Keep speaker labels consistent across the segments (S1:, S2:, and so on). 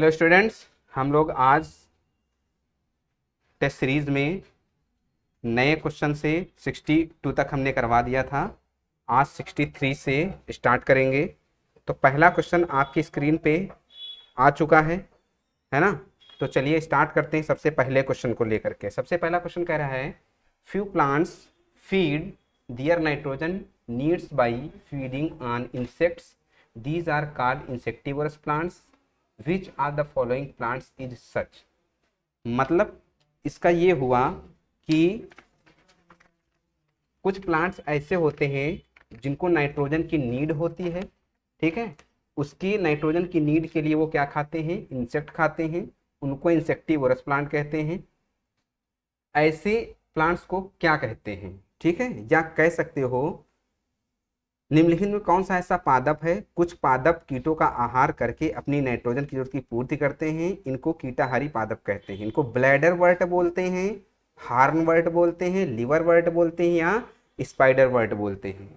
S1: hello students हम लोग आज टेस्ट सीरीज में नए क्वेश्चन से 62 तक हमने करवा दिया था आज 63 से स्टार्ट करेंगे तो पहला क्वेश्चन आपकी स्क्रीन पे आ चुका है है ना तो चलिए स्टार्ट करते हैं सबसे पहले क्वेश्चन को लेकर के सबसे पहला क्वेश्चन कह रहा है few plants feed their nitrogen needs by feeding on insects these are called insectivorous plants which are the following plants is such मतलब इसका ये हुआ कि कुछ प्लांट्स ऐसे होते हैं जिनको नाइट्रोजन की नीड होती है ठीक है उसकी नाइट्रोजन की नीड के लिए वो क्या खाते हैं इंसेक्ट खाते हैं उनको इंसेक्टिवरस प्लांट कहते हैं ऐसे प्लांट्स को क्या कहते हैं ठीक है या कह सकते हो निम्नलिखित में कौन सा ऐसा पादप है कुछ पादप कीटों का आहार करके अपनी नाइट्रोजन की जरूरत की पूर्ति करते हैं इनको कीटाहारी पादप कहते हैं इनको ब्लैडर वर्ट बोलते हैं हार्न वर्ट बोलते हैं लिवर वर्ट बोलते हैं या स्पाइडर वर्ट बोलते हैं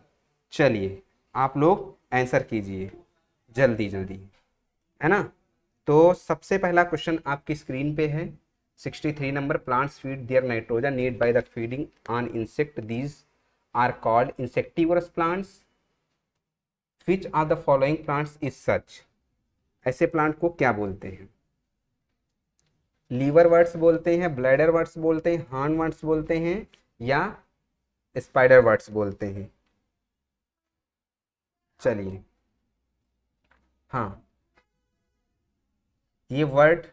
S1: चलिए आप लोग आंसर कीजिए जल्दी जल्दी है ना तो सबसे पहला क्वेश्चन आपकी स्क्रीन पे है 63 number plants feed their nitrogen need by the feeding on insect these are called insectivorous plants which are the following plants is such ऐसे प्लांट को क्या बोलते हैं लीवर वर्ड्स बोलते हैं ब्लैडर वर्ड्स बोलते हैं हार्न वर्ड्स बोलते हैं या स्पाइडर वर्ड्स बोलते हैं चलिए हाँ ये वर्ड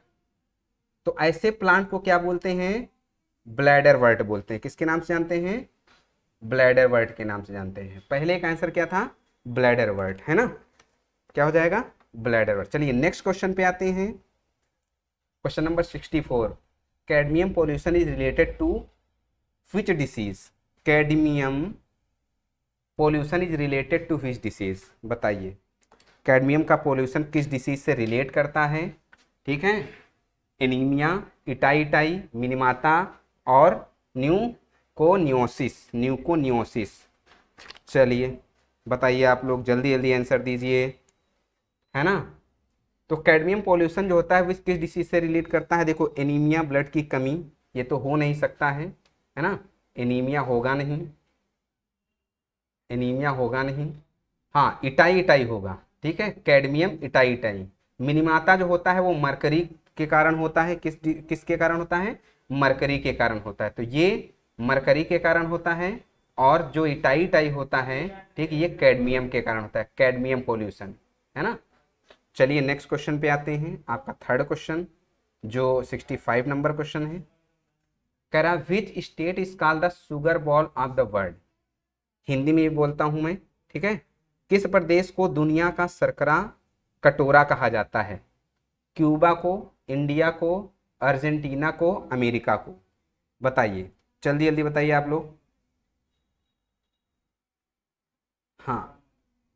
S1: तो ऐसे प्लांट को क्या बोलते हैं ब्लैडर वर्ड बोलते हैं किसके नाम से जानते हैं ब्लैडर वर्ड के नाम से जानते हैं पहले का आंसर क्या था ब्लैडर वर्ट है ना क्या हो जाएगा ब्लैडर वर्ट चलिए नेक्स्ट क्वेश्चन पे आते हैं question number sixty four cadmium pollution is related to which disease cadmium pollution is related to which disease बताइए कैडमियम का पोल्यूशन किस डिसीज से रिलेट करता है ठीक है एनीमिया इटाईटाई मिनिमाता और न्यू को न्यूकोन्योसिस चलिए बताइए आप लोग जल्दी जल्दी आंसर दीजिए है ना तो कैडमियम पॉल्यूशन जो होता है वो किस डिसीज से रिलेट करता है देखो एनीमिया ब्लड की कमी ये तो हो नहीं सकता है है ना एनीमिया होगा नहीं एनीमिया होगा नहीं हाँ इटाई इटाई होगा ठीक है कैडमियम इटाई इटाई मिनिमाता जो होता है वो मरकरी के कारण होता है किस किसके कारण होता है मरकरी के कारण होता है तो ये मरकरी के कारण होता है और जो इटाई इटाई होता है ठीक ये कैडमियम के कारण होता है कैडमियम पोल्यूशन है ना चलिए नेक्स्ट क्वेश्चन पे आते हैं आपका थर्ड क्वेश्चन जो 65 नंबर क्वेश्चन है कह रहा which state is call the sugar bowl of the world Hindi में बोलता हूँ मैं ठीक है किस प्रदेश को दुनिया का सरकरा कटोरा कहा जाता है क्यूबा को इंडिया को अर्जेंटीना को अमेरिका को बताइए जल्दी जल्दी बताइए आप लोग हाँ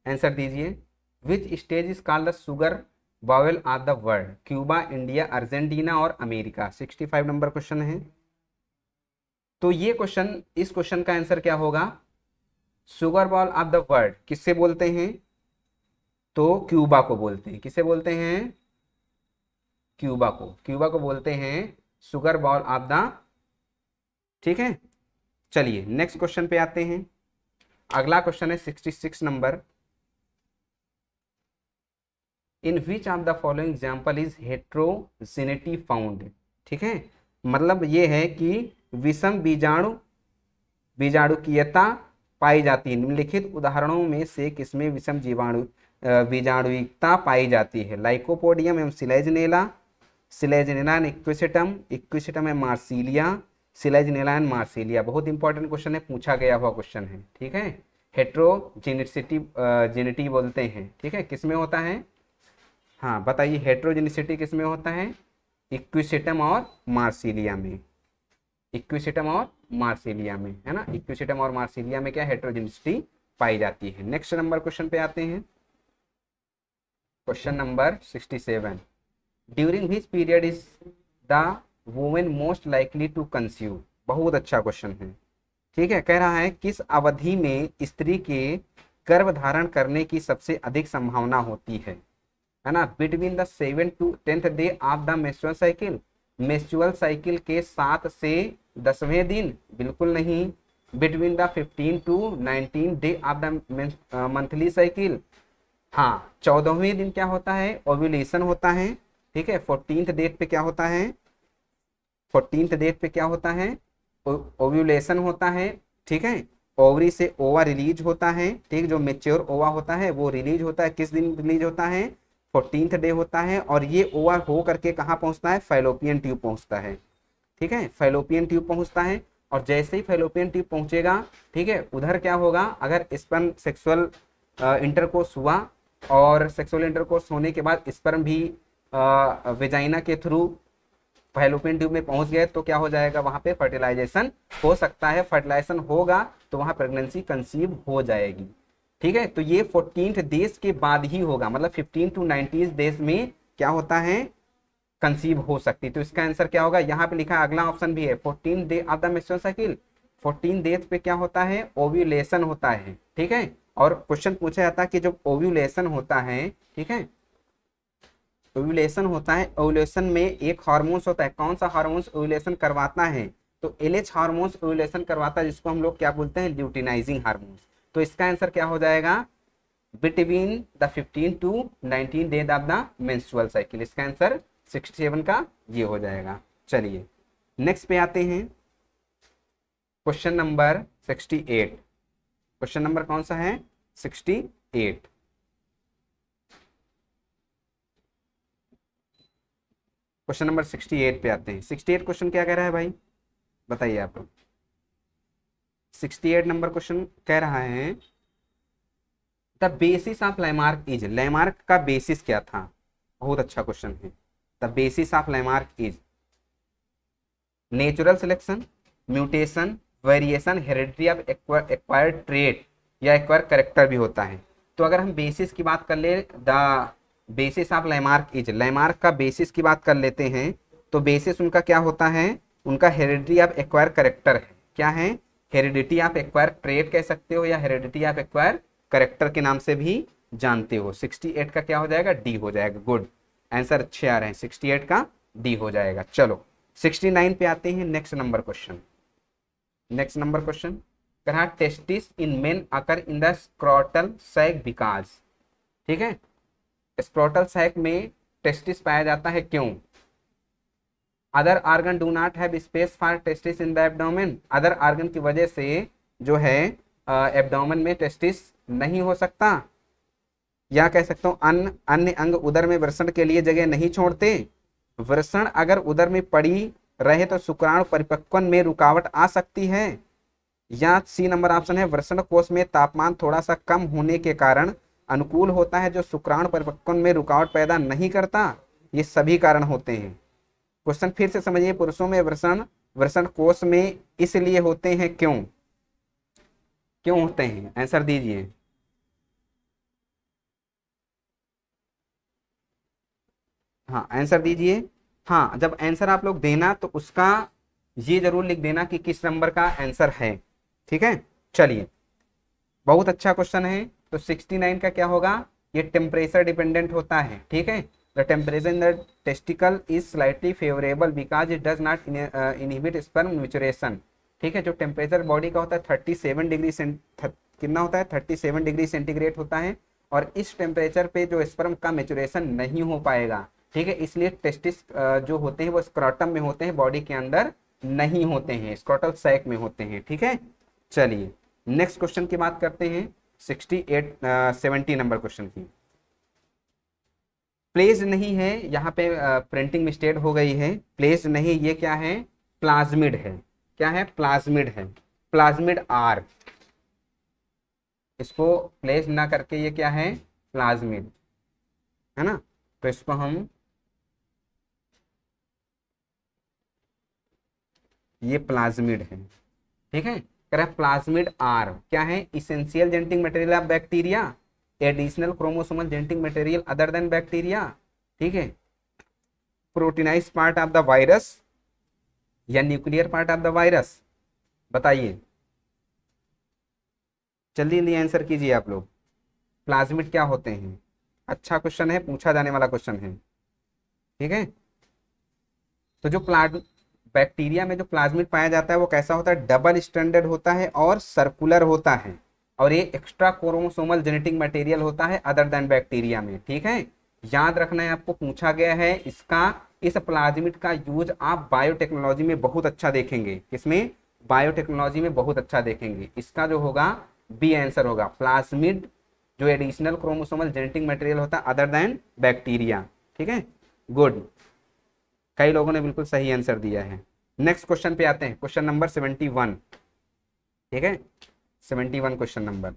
S1: आंसर दीजिए which stage is called the sugar bowl of the world Cuba India Argentina और अमेरिका 65 नंबर क्वेश्चन है तो ये क्वेश्चन इस क्वेश्चन का आंसर क्या होगा sugar bowl of the world किससे बोलते हैं तो क्यूबा को बोलते हैं किसे बोलते हैं क्यूबा को क्यूबा को बोलते हैं सुगर बॉल ऑफ द ठीक है चलिए नेक्स्ट क्वेश्चन पे आते हैं अगला क्वेश्चन है 66 number in which of the following example is heterogeneity found ठीक है मतलब ये है कि विषम बीजाणु बीजाणुकीयता पाई जाती है निम्नलिखित उदाहरणों में से किसमें विषम जीवाणु बीजाणुकता पाई जाती है लाइकोपोडियम एवं सिलेजनेला सिलेजनेला इक्विसिटम इक्विसिटम है मार्सिलिया सिलाइज नेलायन मार्सिलिया बहुत इंपॉर्टेंट क्वेश्चन है पूछा गया हुआ क्वेश्चन है ठीक है हेट्रोजेनिसिटी जेनिटी बोलते हैं ठीक है किस में होता है हाँ बताइए हेट्रोजेनिसिटी किस में होता है इक्विसिटम और मार्सिलिया में इक्विसिटम और मार्सिलिया में है ना इक्विसिटम और मार्सिलिया में क्या हेट्रोजेनिसिटी पाई जाती है नेक्स्ट नंबर क्वेश्चन पे आते हैं question number sixty seven during his period is the women most likely to consume बहुत अच्छा क्वेश्चन है ठीक है कह रहा है किस अवधि में स्त्री के गर्भ धारण करने की सबसे अधिक संभावना होती है है ना between the seven to tenth day of the menstrual cycle menstrual cycle के सात से दसवें दिन बिल्कुल नहीं between the fifteen to nineteen day of the monthly cycle हाँ चौदहवें दिन क्या होता है ओव्यूलेशन होता है ठीक है फोर्टीन डेट पे क्या होता है फोर्टीन डेट पे क्या होता है ओव्यूलेशन होता है ठीक है ओवरी से ओवा रिलीज होता है ठीक जो मेच्योर ओवा होता है वो रिलीज होता है किस दिन रिलीज होता है फोर्टीनथ डे होता है और ये ओवा हो करके कहाँ पहुँचता है फेलोपियन ट्यूब पहुँचता है ठीक है फेलोपियन ट्यूब पहुँचता है और जैसे ही फेलोपियन ट्यूब पहुँचेगा ठीक है उधर क्या होगा अगर स्पर्म सेक्सुअल इंटरकोर्स हुआ और सेक्सुअल इंटरकोर्स होने के बाद स्पर्म भी वेजाइना के थ्रू पहलुपिन ट्यूब में पहुंच गए तो क्या हो जाएगा वहां पे फर्टिलाइजेशन हो सकता है फर्टिलाइजेशन होगा तो वहां प्रेगनेंसी कंसीव हो जाएगी ठीक है तो ये फोर्टीन देश के बाद ही होगा मतलब फिफ्टीन टू नाइनटीन देश में क्या होता है कंसीव हो सकती तो इसका आंसर क्या होगा यहाँ पे लिखा अगला ऑप्शन भी है fourteen day of the menstrual cycle fourteen day पे क्या होता है ओव्यूलेशन होता है ठीक है और क्वेश्चन पूछा जाता है कि जब ओव्यूलेशन होता है ठीक है ओव्यूलेशन होता है ओव्यूलेशन में एक हार्मोन्स होता है कौन सा हार्मोन्स ओव्यूलेशन करवाता है तो एल एच हार्मोन्स ओव्यूलेशन करवाता है जिसको हम लोग क्या बोलते हैं ल्यूटिनाइजिंग हार्मोन्स तो इसका आंसर क्या हो जाएगा between the 15 to 19 days of the menstrual cycle इसका आंसर 67 का ये हो जाएगा चलिए नेक्स्ट पे आते हैं क्वेश्चन नंबर 68 क्वेश्चन नंबर कौन सा है 68 क्वेश्चन नंबर सिक्सटी एट पे आते हैं सिक्सटी एट क्वेश्चन क्या कह रहा है भाई बताइए आप लोग सिक्सटी एट नंबर क्वेश्चन कह रहा है the basis of Lamarck is Lamarck का बेसिस क्या था बहुत अच्छा क्वेश्चन है the basis of Lamarck is natural selection mutation variation heredity of acquired trait या एक्वायर करेक्टर भी होता है तो अगर हम बेसिस की बात कर ले the basis of Lamarck is Lamarck का बेसिस की बात कर लेते हैं तो बेसिस उनका क्या होता है उनका हेरिडिटी ऑफ एक्वायर करेक्टर है क्या है हेरिडिटी ऑफ एक्वायर ट्रेड कह सकते हो या हेरिडिटी ऑफ एक्वायर करेक्टर के नाम से भी जानते हो 68 का क्या हो जाएगा डी हो जाएगा गुड आंसर अच्छे आ रहे हैं 68 का डी हो जाएगा चलो 69 पे आते हैं next number question next number question कहा testis in men occur in the scrotal sac विकास ठीक है स्प्रोटल सैक में टेस्टिस पाया जाता है क्यों other organ do not have space for testis in the abdomen other organ की वजह से जो है एब्डोमेन में टेस्टिस नहीं हो सकता या कह सकता हूँ अन्य अन्य अंग उदर में वृषण के लिए जगह नहीं छोड़ते वृषण अगर उदर में पड़ी रहे तो शुक्राणु परिपक्वन में रुकावट आ सकती है या सी नंबर ऑप्शन है वृषण कोष में तापमान थोड़ा सा कम होने के कारण अनुकूल होता है जो शुक्राणु परिपक्वन में रुकावट पैदा नहीं करता ये सभी कारण होते हैं क्वेश्चन फिर से समझिए पुरुषों में वृषण वृषण कोष में इसलिए होते हैं क्यों क्यों होते हैं आंसर दीजिए हाँ आंसर दीजिए हाँ जब आंसर आप लोग देना तो उसका ये जरूर लिख देना कि किस नंबर का आंसर है ठीक है चलिए बहुत अच्छा क्वेश्चन है तो 69 का क्या होगा ये टेम्परेचर डिपेंडेंट होता है ठीक है the temperature in the testicle is slightly favourable because it does not inhibit sperm maturation ठीक है जो टेम्परेचर बॉडी का होता है थर्टी सेवन डिग्री कितना होता है थर्टी सेवन डिग्री सेंटीग्रेड होता है और इस टेम्परेचर पे जो स्पर्म का मेचुरेशन नहीं हो पाएगा ठीक है इसलिए टेस्टिस uh, जो होते हैं वो स्क्रॉटम में होते हैं बॉडी के अंदर नहीं होते हैं स्क्रॉटल सैक में होते हैं ठीक है चलिए नेक्स्ट क्वेश्चन की बात करते हैं sixty eight seventy number question की प्लेस नहीं है यहाँ पे प्रिंटिंग मिस्टेक हो गई है प्लेस नहीं ये क्या है प्लाज्मिड है क्या है प्लाज्मिड है प्लाज्मिड आर इसको प्लेस ना करके ये क्या है प्लाज्मिड है ना तो इसको हम ये प्लाज्मिड है ठीक है कह रहा है प्लाज्मिड आर क्या है essential genetic material of bacteria additional chromosomal genetic material other than bacteria ठीक है protein is part of the virus या nuclear part of the virus बताइए जल्दी जल्दी आंसर कीजिए आप लोग प्लाज्मिड क्या होते हैं अच्छा क्वेश्चन है पूछा जाने वाला क्वेश्चन है ठीक है तो जो प्लाज्म बैक्टीरिया में जो प्लाज्मिड पाया जाता है वो कैसा होता है डबल स्टैंडर्ड होता है और सर्कुलर होता है और ये एक्स्ट्रा क्रोमोसोमल जेनेटिक मटेरियल होता है अदर देन बैक्टीरिया में ठीक है याद रखना है आपको पूछा गया है इसका इस प्लाज्मिड का यूज आप बायोटेक्नोलॉजी में बहुत अच्छा देखेंगे इसमें बायोटेक्नोलॉजी में बहुत अच्छा देखेंगे इसका जो होगा बी आंसर होगा प्लाज्मिड जो एडिशनल क्रोमोसोमल जेनेटिक मटेरियल होता है अदर देन बैक्टीरिया ठीक है गुड कई लोगों ने बिल्कुल सही आंसर दिया है नेक्स्ट क्वेश्चन पे आते हैं क्वेश्चन नंबर सेवेंटी वन ठीक है सेवेंटी वन क्वेश्चन नंबर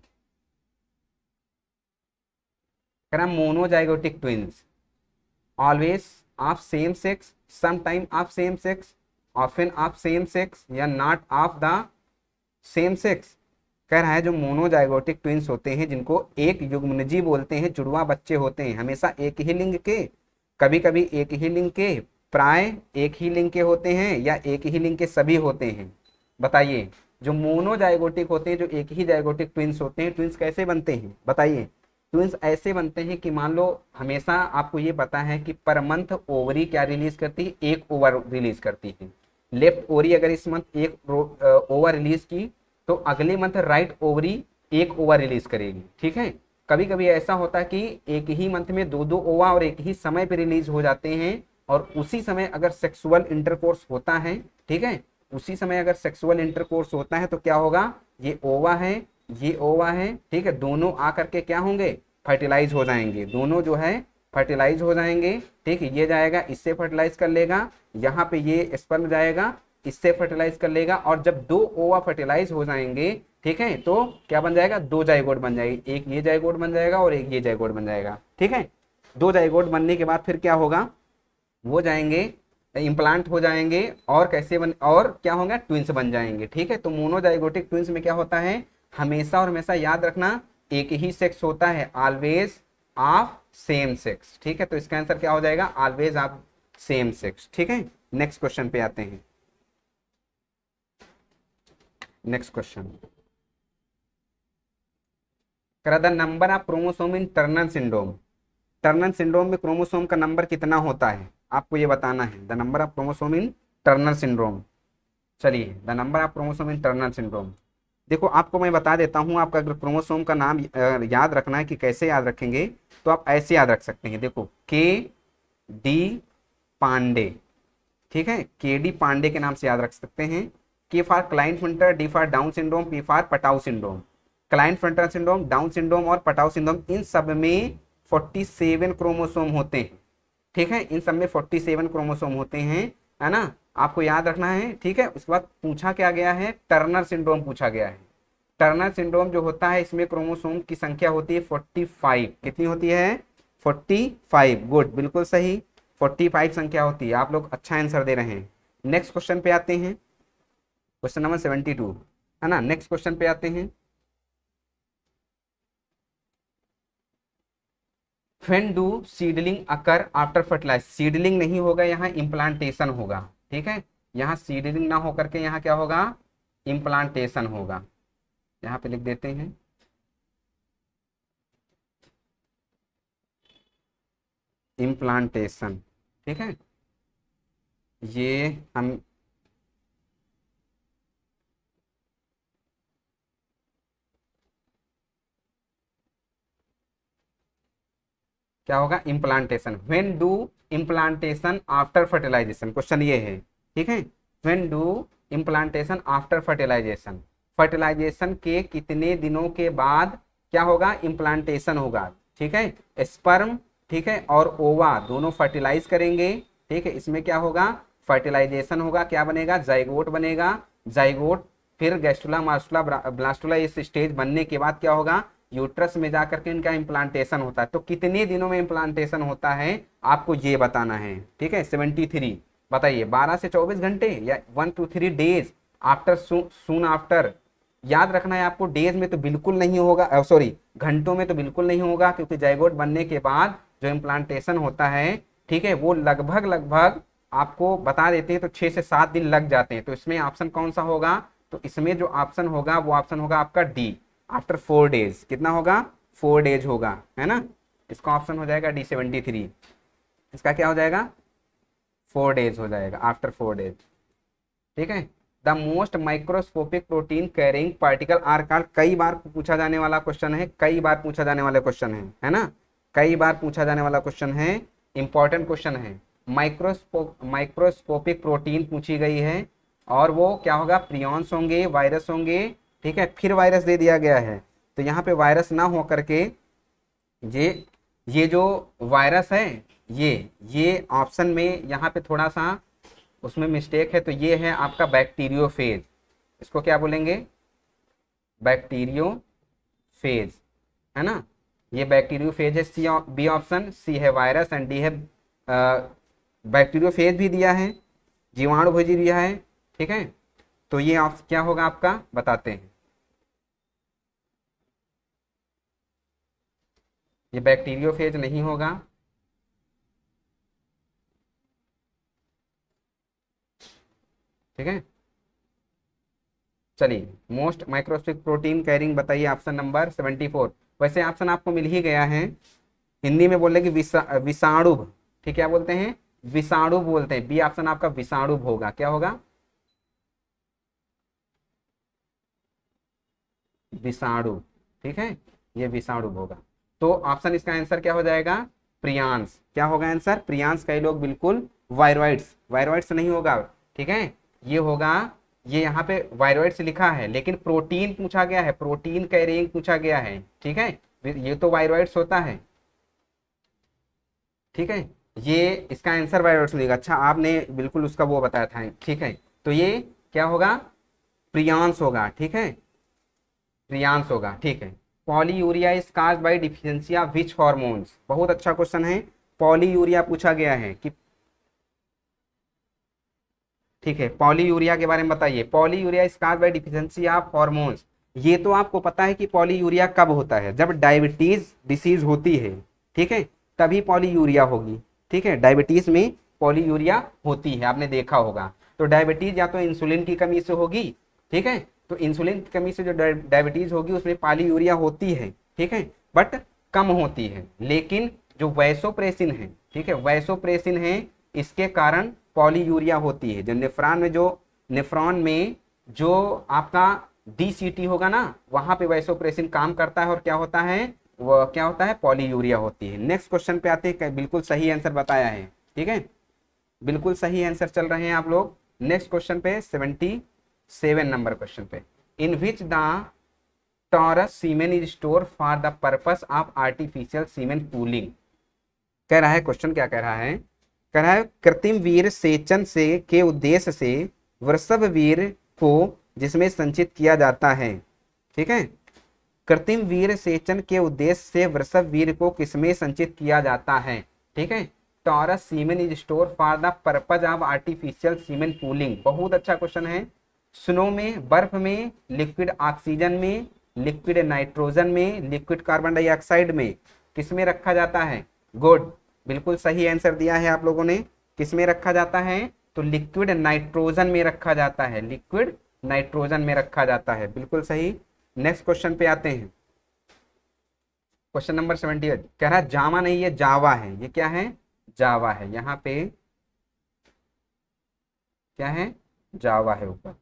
S1: कह रहा monozygotic twins always of same sex sometime of same sex often of same sex या not of the same sex कह रहा है जो मोनोजाइगोटिक ट्विंस होते हैं जिनको एक युग्मनजी बोलते हैं जुड़वा बच्चे होते हैं हमेशा एक ही लिंग के कभी कभी एक ही लिंग के प्राय एक ही लिंग के होते हैं या एक ही लिंग के सभी होते हैं बताइए जो मोनोजाइगोटिक होते हैं जो एक ही जाइगोटिक ट्विंस होते हैं ट्विंस कैसे बनते हैं बताइए ट्विंस ऐसे बनते हैं कि मान लो हमेशा आपको ये पता है कि पर मंथ ओवरी क्या रिलीज करती है एक ओवर रिलीज करती है लेफ्ट ओवरी अगर इस मंथ एक ओवर रिलीज की तो अगले मंथ राइट ओवरी एक ओवर रिलीज करेगी ठीक है कभी कभी ऐसा होता है कि एक ही मंथ में दो दो ओवा और एक ही समय पर रिलीज हो जाते हैं और उसी समय अगर सेक्सुअल इंटरकोर्स होता है ठीक है उसी समय अगर सेक्सुअल इंटरकोर्स होता है तो क्या होगा ये ओवा है ये ओवा है ठीक है दोनों आकर के क्या होंगे फर्टिलाइज हो जाएंगे दोनों जो है फर्टिलाइज हो जाएंगे ठीक है ये जाएगा इससे फर्टिलाइज कर लेगा यहाँ पे ये स्पर्म जाएगा इससे फर्टिलाइज कर लेगा और जब दो ओवा फर्टिलाइज हो जाएंगे ठीक है तो क्या बन जाएगा दो जायगोड बन जाएगी एक ये जायगोड बन जाएगा और एक ये जायगोड बन जाएगा ठीक है दो जायगोड बनने के बाद फिर क्या होगा वो जाएंगे इम्प्लांट हो जाएंगे और कैसे बन और क्या होंगे ट्विंस बन जाएंगे ठीक है तो मोनोजाइगोटिक ट्विंस में क्या होता है हमेशा और हमेशा याद रखना एक ही सेक्स होता है ऑलवेज ऑफ सेम सेक्स ठीक है तो इसका आंसर क्या हो जाएगा ऑलवेज ऑफ सेम सेक्स ठीक है नेक्स्ट क्वेश्चन पे आते हैं नेक्स्ट क्वेश्चन करा the number of chromosome in Turner syndrome Turner syndrome में क्रोमोसोम का नंबर कितना होता है आपको ये बताना है the number of chromosome in Turner syndrome चलिए the number of chromosome in Turner syndrome देखो आपको मैं बता देता हूँ आपका अगर क्रोमोसोम का नाम याद रखना है कि कैसे याद रखेंगे तो आप ऐसे याद रख सकते हैं देखो के डी पांडे ठीक है के डी पांडे के नाम से याद रख सकते हैं K for Klinefelter D for Down syndrome P for Patau syndrome Klinefelter syndrome Down syndrome और पटाउ सिंड्रोम इन सब में 47 क्रोमोसोम होते हैं ठीक है इन सब में फोर्टी सेवन क्रोमोसोम होते हैं है ना आपको याद रखना है ठीक है उसके बाद पूछा क्या गया है टर्नर सिंड्रोम पूछा गया है टर्नर सिंड्रोम जो होता है इसमें क्रोमोसोम की संख्या होती है फोर्टी फाइव कितनी होती है फोर्टी फाइव गुड बिल्कुल सही फोर्टी फाइव संख्या होती है आप लोग अच्छा आंसर दे रहे हैं नेक्स्ट क्वेश्चन पे आते हैं क्वेश्चन नंबर सेवेंटी टू है ना नेक्स्ट क्वेश्चन पे आते हैं when do seedling occur after fertilize seedling नहीं होगा यहाँ इम्प्लांटेशन होगा ठीक है यहाँ सीडलिंग ना होकर के यहाँ क्या होगा इम्प्लांटेशन होगा यहाँ पे लिख देते हैं इम्प्लांटेशन ठीक है ये हम क्या होगा implantation when do implantation after fertilization question ये है ठीक है when do implantation after fertilization fertilization के कितने दिनों के बाद क्या होगा इम्प्लांटेशन होगा ठीक है स्पर्म ठीक है और ओवा दोनों फर्टिलाइज करेंगे ठीक है इसमें क्या होगा फर्टिलाइजेशन होगा क्या बनेगा जाइगोट बनेगा जाइगोट फिर गैस्टुला मास्टूला ब्लास्टुला इस स्टेज बनने के बाद क्या होगा यूट्रस में जाकर के इनका इम्प्लांटेशन होता है तो कितने दिनों में इम्प्लांटेशन होता है आपको ये बताना है ठीक है सेवेंटी थ्री बताइए बारह से चौबीस घंटे या one two three days after soon after याद रखना है आपको डेज में तो बिल्कुल नहीं होगा सॉरी घंटों में तो बिल्कुल नहीं होगा क्योंकि जयगोट बनने के बाद जो इम्प्लांटेशन होता है ठीक है वो लगभग लगभग आपको बता देते हैं तो छः से सात दिन लग जाते हैं तो इसमें ऑप्शन कौन सा होगा तो इसमें जो ऑप्शन होगा वो ऑप्शन होगा आपका डी आफ्टर फोर डेज कितना होगा फोर डेज होगा है ना इसका ऑप्शन हो जाएगा डी सेवेंटी थ्री इसका क्या हो जाएगा फोर डेज हो जाएगा आफ्टर फोर डेज ठीक है the most microscopic protein carrying particle are called कई बार पूछा जाने वाला क्वेश्चन है कई बार पूछा जाने वाला क्वेश्चन है है ना कई बार पूछा जाने वाला क्वेश्चन है इंपॉर्टेंट क्वेश्चन है माइक्रोस्को माइक्रोस्कोपिक प्रोटीन पूछी गई है और वो क्या होगा प्रियॉन्स होंगे वायरस होंगे ठीक है फिर वायरस दे दिया गया है तो यहाँ पे वायरस ना हो करके ये ये जो वायरस है ये ये ऑप्शन में यहाँ पे थोड़ा सा उसमें मिस्टेक है तो ये है आपका बैक्टीरियो फेज इसको क्या बोलेंगे बैक्टीरियो फेज है ना ये बैक्टीरियो फेज है सी बी ऑप्शन सी है वायरस एंड डी है बैक्टीरियो फेज भी दिया है जीवाणु भोजी दिया है ठीक है तो ये ऑप्शन क्या होगा आपका बताते हैं ये बैक्टीरियोफेज नहीं होगा ठीक है चलिए मोस्ट माइक्रोस्टिक प्रोटीन कैरिंग बताइए ऑप्शन नंबर सेवेंटी फोर वैसे ऑप्शन आपको मिल ही गया है हिंदी में बोले कि विषा ठीक है क्या बोलते हैं विषाणु बोलते हैं बी ऑप्शन आपका विषाणु होगा क्या होगा विषाणु ठीक है ये विषाणु होगा तो ऑप्शन इसका आंसर क्या हो जाएगा प्रियांश क्या होगा आंसर प्रियांश कई लोग बिल्कुल वायरॉइड्स वायरॉइड्स नहीं होगा ठीक है ये होगा ये यहाँ पे वायरॉइड्स लिखा है लेकिन प्रोटीन पूछा गया है प्रोटीन कैरिंग पूछा गया है ठीक है ये तो वायरॉइड्स होता है ठीक है ये इसका आंसर वायरॉइड्स होगा अच्छा आपने बिल्कुल उसका वो बताया था ठीक है तो ये क्या होगा प्रियांश होगा ठीक है रियांस होगा ठीक है polyuria is caused by deficiency of which hormones बहुत अच्छा क्वेश्चन है पॉलीयूरिया पूछा गया है कि ठीक है पॉलीयूरिया के बारे में बताइए polyuria is caused by deficiency of hormones ये तो आपको पता है कि पॉलीयूरिया कब होता है जब डायबिटीज डिसीज होती है ठीक है तभी पॉलीयूरिया होगी ठीक है डायबिटीज में पॉलीयूरिया होती है आपने देखा होगा तो डायबिटीज या तो इंसुलिन की कमी से होगी ठीक है तो इंसुलिन की कमी से जो डायबिटीज़ होगी उसमें पाली यूरिया होती है ठीक है बट कम होती है लेकिन जो वैसोप्रेसिन है ठीक है वैसोप्रेसिन है इसके कारण यूरिया होती है जो निफ्रॉन में जो निफ्रॉन में जो आपका डी होगा ना वहाँ पे वैसोप्रेसिन काम करता है और क्या होता है वह क्या होता है पॉली यूरिया होती है नेक्स्ट क्वेश्चन पे आते हैं बिल्कुल सही आंसर बताया है ठीक है बिल्कुल सही आंसर चल रहे हैं आप लोग नेक्स्ट क्वेश्चन पे सेवेंटी सेवन नंबर क्वेश्चन पे in which the taurus semen is store for the purpose of artificial semen cooling कह रहा है क्वेश्चन क्या कह रहा है कह रहा है कृत्रिम वीर सेचन से के उद्देश्य से वृषभ वीर को जिसमें संचित किया जाता है ठीक है कृत्रिम वीर सेचन के उद्देश्य से वृषभ वीर को किसमें संचित किया जाता है ठीक है taurus semen is store for the purpose of artificial semen cooling बहुत अच्छा क्वेश्चन है स्नो में बर्फ में लिक्विड ऑक्सीजन में लिक्विड नाइट्रोजन में लिक्विड कार्बन डाइऑक्साइड में किस में रखा जाता है गुड बिल्कुल सही आंसर दिया है आप लोगों ने किस में रखा जाता है तो लिक्विड नाइट्रोजन में रखा जाता है लिक्विड नाइट्रोजन में रखा जाता है बिल्कुल सही नेक्स्ट क्वेश्चन पे आते हैं क्वेश्चन नंबर सेवेंटी एट कह रहा जामा नहीं है जावा है ये क्या है जावा है यहाँ पे क्या है जावा है ऊपर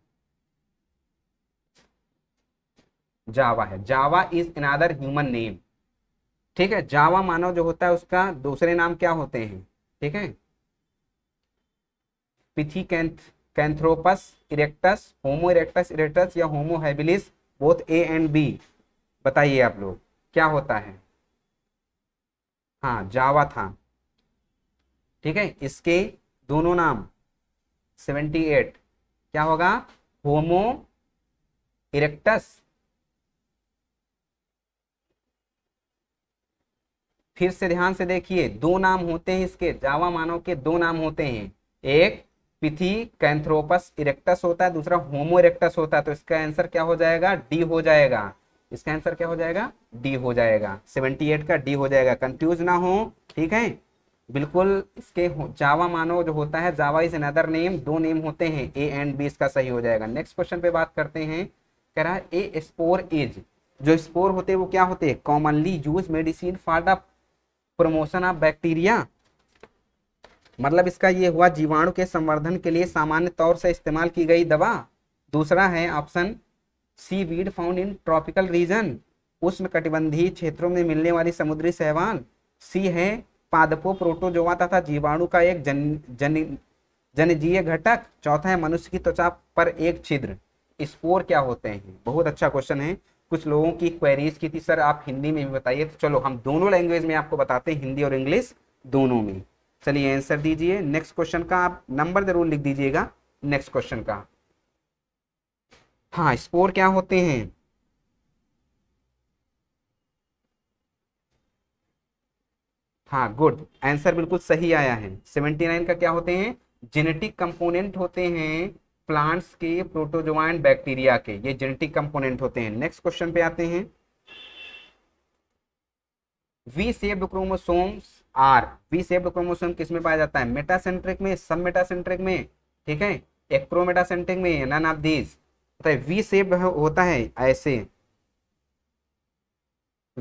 S1: जावा है Java is another human name ठीक है जावा मानव जो होता है उसका दूसरे नाम क्या होते हैं ठीक है pithecanthropus erectus homo erectus erectus या homo habilis both A and B बताइए आप लोग क्या होता है हाँ जावा था ठीक है इसके दोनों नाम 78 क्या होगा होमो इरेक्टस फिर से ध्यान से देखिए दो नाम होते हैं इसके जावा मानव के दो नाम होते हैं एक पिथी कैंथ्रोपस इरेक्टस होता है दूसरा होमो इरेक्टस होता है तो इसका आंसर क्या हो जाएगा डी हो जाएगा इसका आंसर क्या हो जाएगा डी हो जाएगा 78 का डी हो जाएगा कंफ्यूज ना हो ठीक है बिल्कुल इसके जावा मानव जो होता है जावा इज अनदर नेम दो नेम होते हैं ए एंड बी इसका सही हो जाएगा नेक्स्ट क्वेश्चन पे बात करते हैं कह रहा है ए स्पोर इज जो स्पोर होते हैं वो क्या होते हैं commonly use medicine for the promotion of bacteria मतलब इसका ये हुआ जीवाणु के संवर्धन के लिए सामान्य तौर से इस्तेमाल की गई दवा दूसरा है option C weed found in tropical region उष्ण कटिबंधी क्षेत्रों में मिलने वाली समुद्री सहवाल सी है पादपो प्रोटोजोवा तथा जीवाणु का एक जन जन जनजीय घटक चौथा है मनुष्य की त्वचा पर एक छिद्र स्पोर क्या होते हैं बहुत अच्छा क्वेश्चन है कुछ लोगों की क्वेरीज की थी सर आप हिंदी में भी बताइए तो चलो हम दोनों लैंग्वेज में आपको बताते हैं हिंदी और इंग्लिश दोनों में चलिए आंसर दीजिए नेक्स्ट क्वेश्चन का आप नंबर जरूर लिख दीजिएगा नेक्स्ट क्वेश्चन का हाँ स्पोर क्या होते हैं हाँ गुड आंसर बिल्कुल सही आया है सेवेंटी नाइन का क्या होते हैं जेनेटिक कंपोनेंट होते हैं प्लांट्स के प्रोटोजोआ बैक्टीरिया के ये जेनेटिक कंपोनेंट होते हैं नेक्स्ट क्वेश्चन पे आते हैं V shaped chromosomes are V shaped chromosome किस में पाया जाता है मेटासेंट्रिक में सब मेटासेंट्रिक में ठीक है एक्रोमेटासेंट्रिक में none of these V shaped होता है ऐसे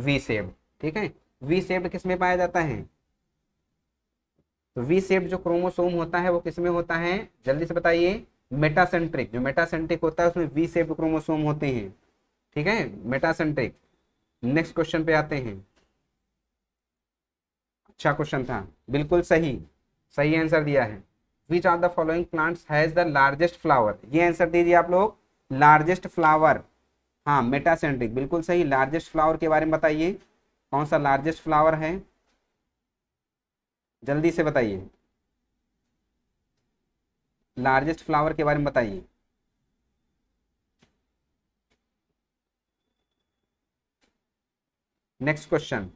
S1: वी सेप्ड ठीक है वी सेव्ड किस में पाया जाता है तो वी सेप्ड जो क्रोमोसोम होता है वो किस में होता है जल्दी से बताइए मेटासेंट्रिक जो मेटासेंट्रिक होता है उसमें वी सेप क्रोमोसोम होते हैं ठीक है मेटासेंट्रिक नेक्स्ट क्वेश्चन पे आते हैं अच्छा क्वेश्चन था बिल्कुल सही सही आंसर दिया है which are the following plants has the largest flower ये आंसर दीजिए आप लोग लार्जेस्ट फ्लावर हाँ मेटासेंट्रिक बिल्कुल सही लार्जेस्ट फ्लावर के बारे में बताइए कौन सा लार्जेस्ट फ्लावर है जल्दी से बताइए लार्जेस्ट फ्लावर के बारे में बताइए next question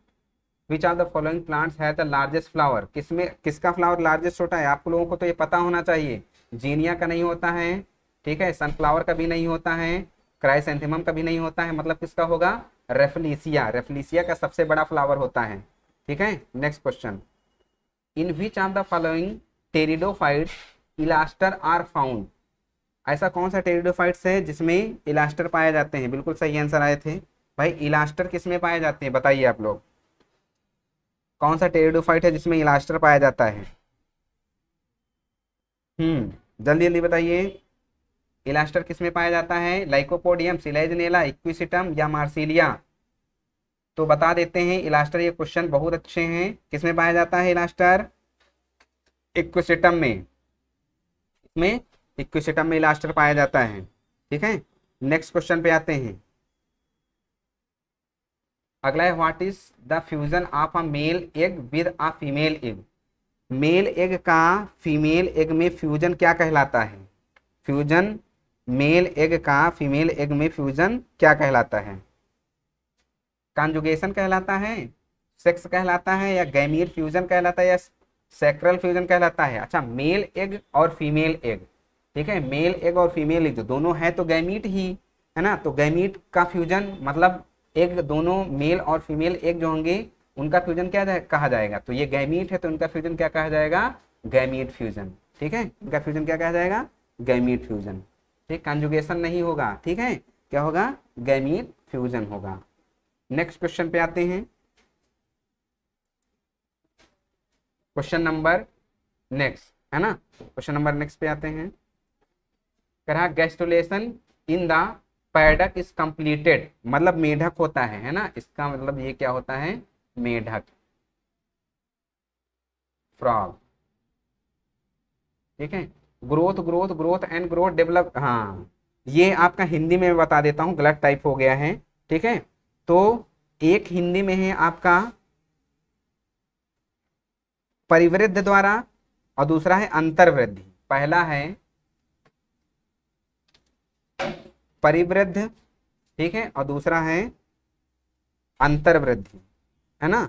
S1: which are the following plants has the largest flower किसमें किसका फ्लावर लार्जेस्ट होता है आप लोगों को तो ये पता होना चाहिए जीनिया का नहीं होता है ठीक है सनफ्लावर का भी नहीं होता है क्राइसेंथिमम का भी नहीं होता है मतलब किसका होगा रेफलीसिया रेफलीसिया का सबसे बड़ा फ्लावर होता है ठीक है next question in which are the following pteridophytes elaters are found ऐसा कौन सा टेरिडोफाइट्स है जिसमें इलास्टर पाए जाते हैं बिल्कुल सही आंसर आए थे भाई इलास्टर किस में पाए जाते हैं बताइए आप लोग कौन सा टेरिडोफाइट है जिसमें इलास्टर पाया जाता है हम्म जल्दी जल्दी बताइए इलास्टर किस में पाया जाता है लाइकोपोडियम सिलाइजनेला इक्विसिटम या मार्सिलिया तो बता देते हैं इलास्टर ये क्वेश्चन बहुत अच्छे हैं किसमें पाया जाता है इलास्टर इक्विसिटम में में इक्विसेटम में इलास्टर पाया जाता है ठीक है नेक्स्ट क्वेश्चन पे आते हैं अगला है what is the fusion of a male egg with a female egg male egg का फीमेल एग में फ्यूजन क्या कहलाता है फ्यूजन मेल एग का फीमेल एग में फ्यूजन क्या कहलाता है कॉन्जुगेशन कहलाता है सेक्स कहलाता है या गैमियर फ्यूजन कहलाता है या सेक्रल फ्यूजन कहलाता है अच्छा मेल एग और फीमेल एग ठीक है मेल एग और फीमेल एग दोनों है तो गैमीट ही है ना तो गैमीट का फ्यूजन मतलब एग दोनों मेल और फीमेल एग जो होंगे उनका फ्यूजन क्या जाए, कहा जाएगा तो ये गैमीट है तो उनका फ्यूजन क्या कहा जाएगा गैमीट फ्यूजन ठीक है उनका फ्यूजन क्या कहा जाएगा गैमीट फ्यूजन ठीक कंजुगेशन नहीं होगा ठीक है क्या होगा गैमीट फ्यूजन होगा नेक्स्ट क्वेश्चन पे आते हैं क्वेश्चन नंबर नेक्स्ट है ना क्वेश्चन नंबर नेक्स्ट पे आते हैं करा gastrulation in the paddock is completed मतलब मेढक होता है है ना इसका मतलब ये क्या होता है मेढक फ्रॉग ठीक है growth growth growth and growth develop हाँ ये आपका हिंदी में बता देता हूँ गलत टाइप हो गया है ठीक है तो एक हिंदी में है आपका परिवृद्ध द्वारा और दूसरा है अंतर्वृद्धि पहला है परिवृद्ध ठीक है और दूसरा है अंतर्वृद्धि है ना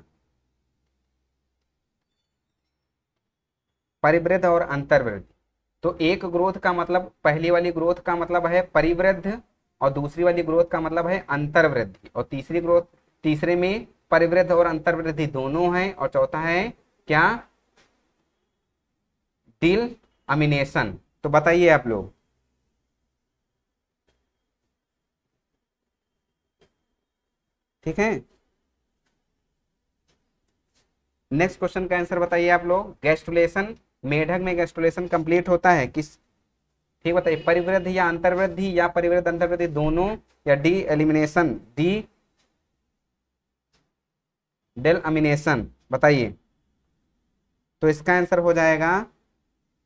S1: परिवृद्ध और अंतर्वृद्धि तो एक ग्रोथ का मतलब पहली वाली ग्रोथ का मतलब है परिवृद्ध और दूसरी वाली ग्रोथ का मतलब है अंतर्वृद्धि और तीसरी ग्रोथ तीसरे में परिवृद्ध और अंतर्वृद्धि दोनों है और चौथा है क्या डिल अमिनेशन तो बताइए आप लोग ठीक है नेक्स्ट क्वेश्चन का आंसर बताइए आप लोग गैस्ट्रुलेशन मेढक में गैस्ट्रुलेशन कंप्लीट होता है किस ठीक बताइए परिवृद्ध या अंतर्वृद्धि या परिवृद्ध अंतर्वृद्धि दोनों या D elimination D deamination बताइए तो इसका आंसर हो जाएगा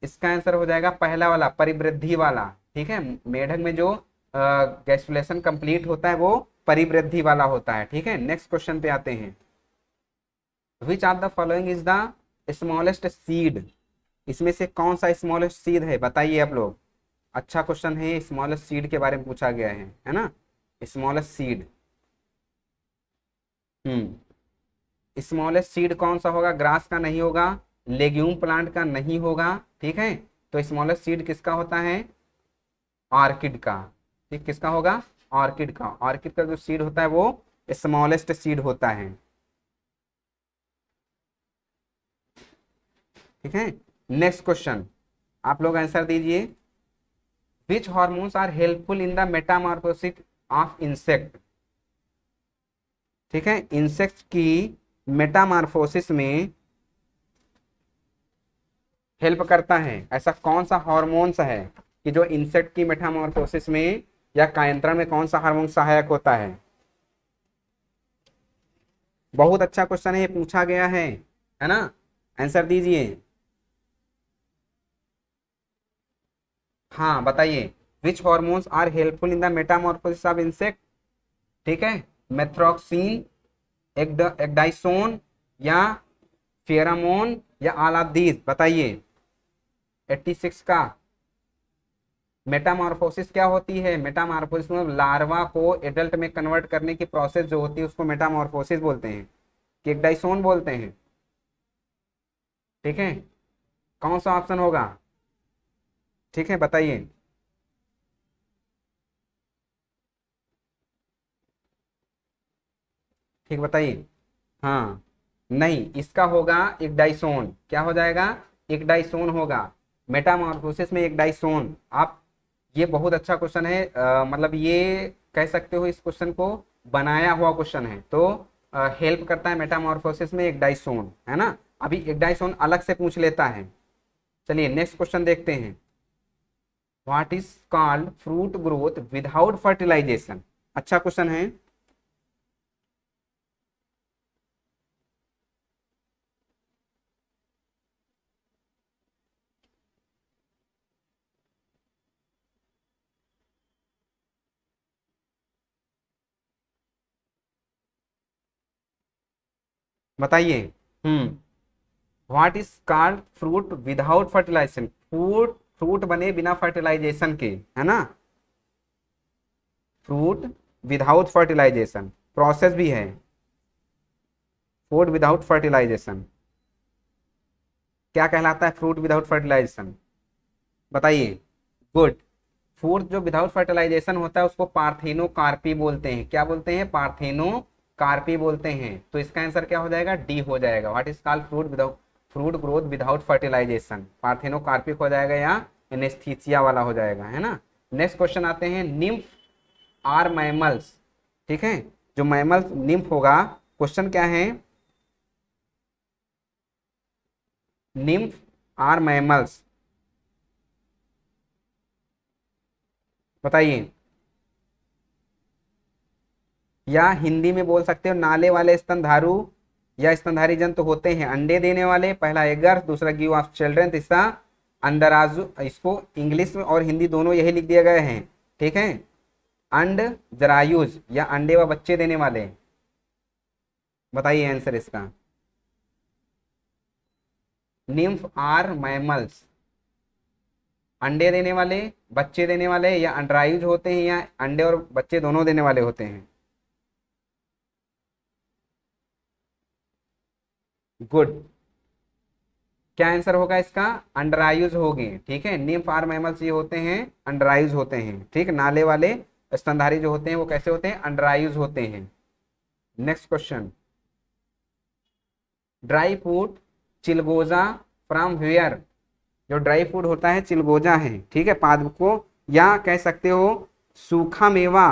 S1: इसका आंसर हो जाएगा पहला वाला परिवृद्धि वाला ठीक है मेढक में जो गैसुलेशन कंप्लीट होता है वो परिवृद्धि वाला होता है ठीक है नेक्स्ट क्वेश्चन पे आते हैं which are the following is the smallest seed इसमें से कौन सा स्मॉलेस्ट सीड है बताइए आप लोग अच्छा क्वेश्चन है स्मॉलेस्ट सीड के बारे में पूछा गया है है ना smallest seed hmm smallest seed कौन सा होगा ग्रास का नहीं होगा लेग्यूम प्लांट का नहीं होगा ठीक है तो स्मॉलेस्ट सीड किसका होता है ऑर्किड का ठीक किसका होगा ऑर्किड का ऑर्किड का जो सीड होता है वो स्मॉलेस्ट सीड होता है ठीक है नेक्स्ट क्वेश्चन आप लोग आंसर दीजिए which hormones are helpful in the metamorphosis of insect ठीक है इंसेक्ट की मेटामॉर्फोसिस में हेल्प करता है ऐसा कौन सा हार्मोन्स है कि जो इंसेक्ट की मेटामॉर्फोसिस में या कायंत्रण में कौन सा हार्मोन सहायक होता है बहुत अच्छा क्वेश्चन है पूछा गया है है ना आंसर दीजिए हाँ बताइए which hormones are helpful in the metamorphosis of insect ठीक है मेथ्रोक्सिन एक्डाइसोन या फेरामोन या आलादीज बताइए 86 का मेटामॉर्फोसिस क्या होती है मेटामॉर्फोसिस मतलब लार्वा को एडल्ट में कन्वर्ट करने की प्रोसेस जो होती है उसको मेटामॉर्फोसिस बोलते हैं केकडाइसोन बोलते हैं ठीक है कौन सा ऑप्शन होगा ठीक है बताइए ठीक बताइए हाँ नहीं इसका होगा एक डाइसोन क्या हो जाएगा एक डाइसोन होगा मेटामोर्फोसिस में एक डाइसोन आप ये बहुत अच्छा क्वेश्चन है आ, मतलब ये कह सकते हो इस क्वेश्चन को बनाया हुआ क्वेश्चन है तो हेल्प करता है मेटामोरफोसिस में एक डाइसोन है ना अभी एक डाइसोन अलग से पूछ लेता है चलिए नेक्स्ट क्वेश्चन देखते हैं what is called fruit growth without fertilization अच्छा क्वेश्चन है बताइए what is called fruit without fertilization fruit fruit बने बिना फर्टिलाइजेशन के है ना फ्रूट विदाउट फर्टिलाइजेशन प्रोसेस भी है फ्रूट विदाउट फर्टिलाइजेशन क्या कहलाता है फ्रूट विदाउट फर्टिलाइजेशन बताइए गुड फ्रूट जो विदाउट फर्टिलाइजेशन होता है उसको पार्थेनो कार्पी बोलते हैं क्या बोलते हैं पार्थेनो कार्पी बोलते हैं तो इसका आंसर क्या हो जाएगा डी हो जाएगा what is call fruit without fruit growth without fertilization parthenocarpic हो जाएगा या एनेस्थीसिया वाला हो जाएगा है ना नेक्स्ट क्वेश्चन आते हैं निम्फ आर मैमल्स ठीक है जो मैमल्स निम्फ होगा क्वेश्चन क्या है निम्फ आर मैमल्स बताइए या हिंदी में बोल सकते हो नाले वाले स्तनधारू या स्तनधारी जंतु होते हैं अंडे देने वाले पहला एगर दूसरा गिव ऑफ चिल्ड्रन तीसरा अंडराज इसको इंग्लिश में और हिंदी दोनों यही लिख दिए गए हैं ठीक है अंड जरायुज या अंडे व बच्चे देने वाले बताइए आंसर इसका निम्फ आर मैमल्स अंडे देने वाले बच्चे देने वाले या अंडरायुज होते हैं या अंडे और बच्चे दोनों देने वाले होते हैं गुड क्या आंसर होगा इसका अंडराइज होगी ठीक है नीम फार्म एमल्स ये होते हैं अंडराइज होते हैं ठीक नाले वाले स्तनधारी जो होते हैं वो कैसे होते हैं अंडराइज होते हैं नेक्स्ट क्वेश्चन ड्राई फ्रूट चिलगोजा फ्रॉम हुयर जो ड्राई फ्रूट होता है चिलगोजा है ठीक है पाद को या कह सकते हो सूखा मेवा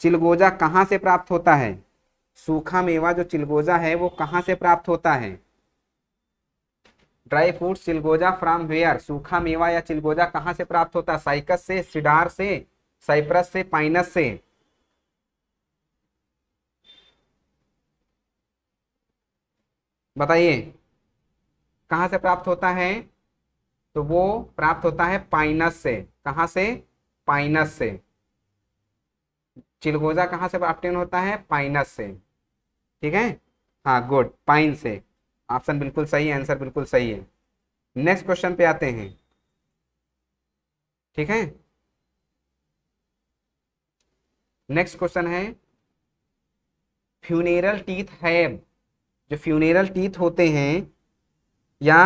S1: चिलगोजा कहाँ से प्राप्त होता है सूखा मेवा जो चिलगोजा है वो कहाँ से प्राप्त होता है ड्राई फ्रूट सिलगोजा फ्राम वेयर सूखा मेवा या चिलगोजा कहाँ से प्राप्त होता है साइकस से सिडार से साइप्रस से पाइनस से बताइए कहाँ से प्राप्त होता है तो वो प्राप्त होता है पाइनस से कहाँ से पाइनस से चिलगोजा कहाँ से प्राप्त होता है पाइनस से ठीक है हाँ गुड पाइन से ऑप्शन बिल्कुल सही है आंसर बिल्कुल सही है नेक्स्ट क्वेश्चन पे आते हैं ठीक है नेक्स्ट क्वेश्चन है फ्यूनेरल टीथ हैब जो फ्यूनेरल टीथ होते हैं या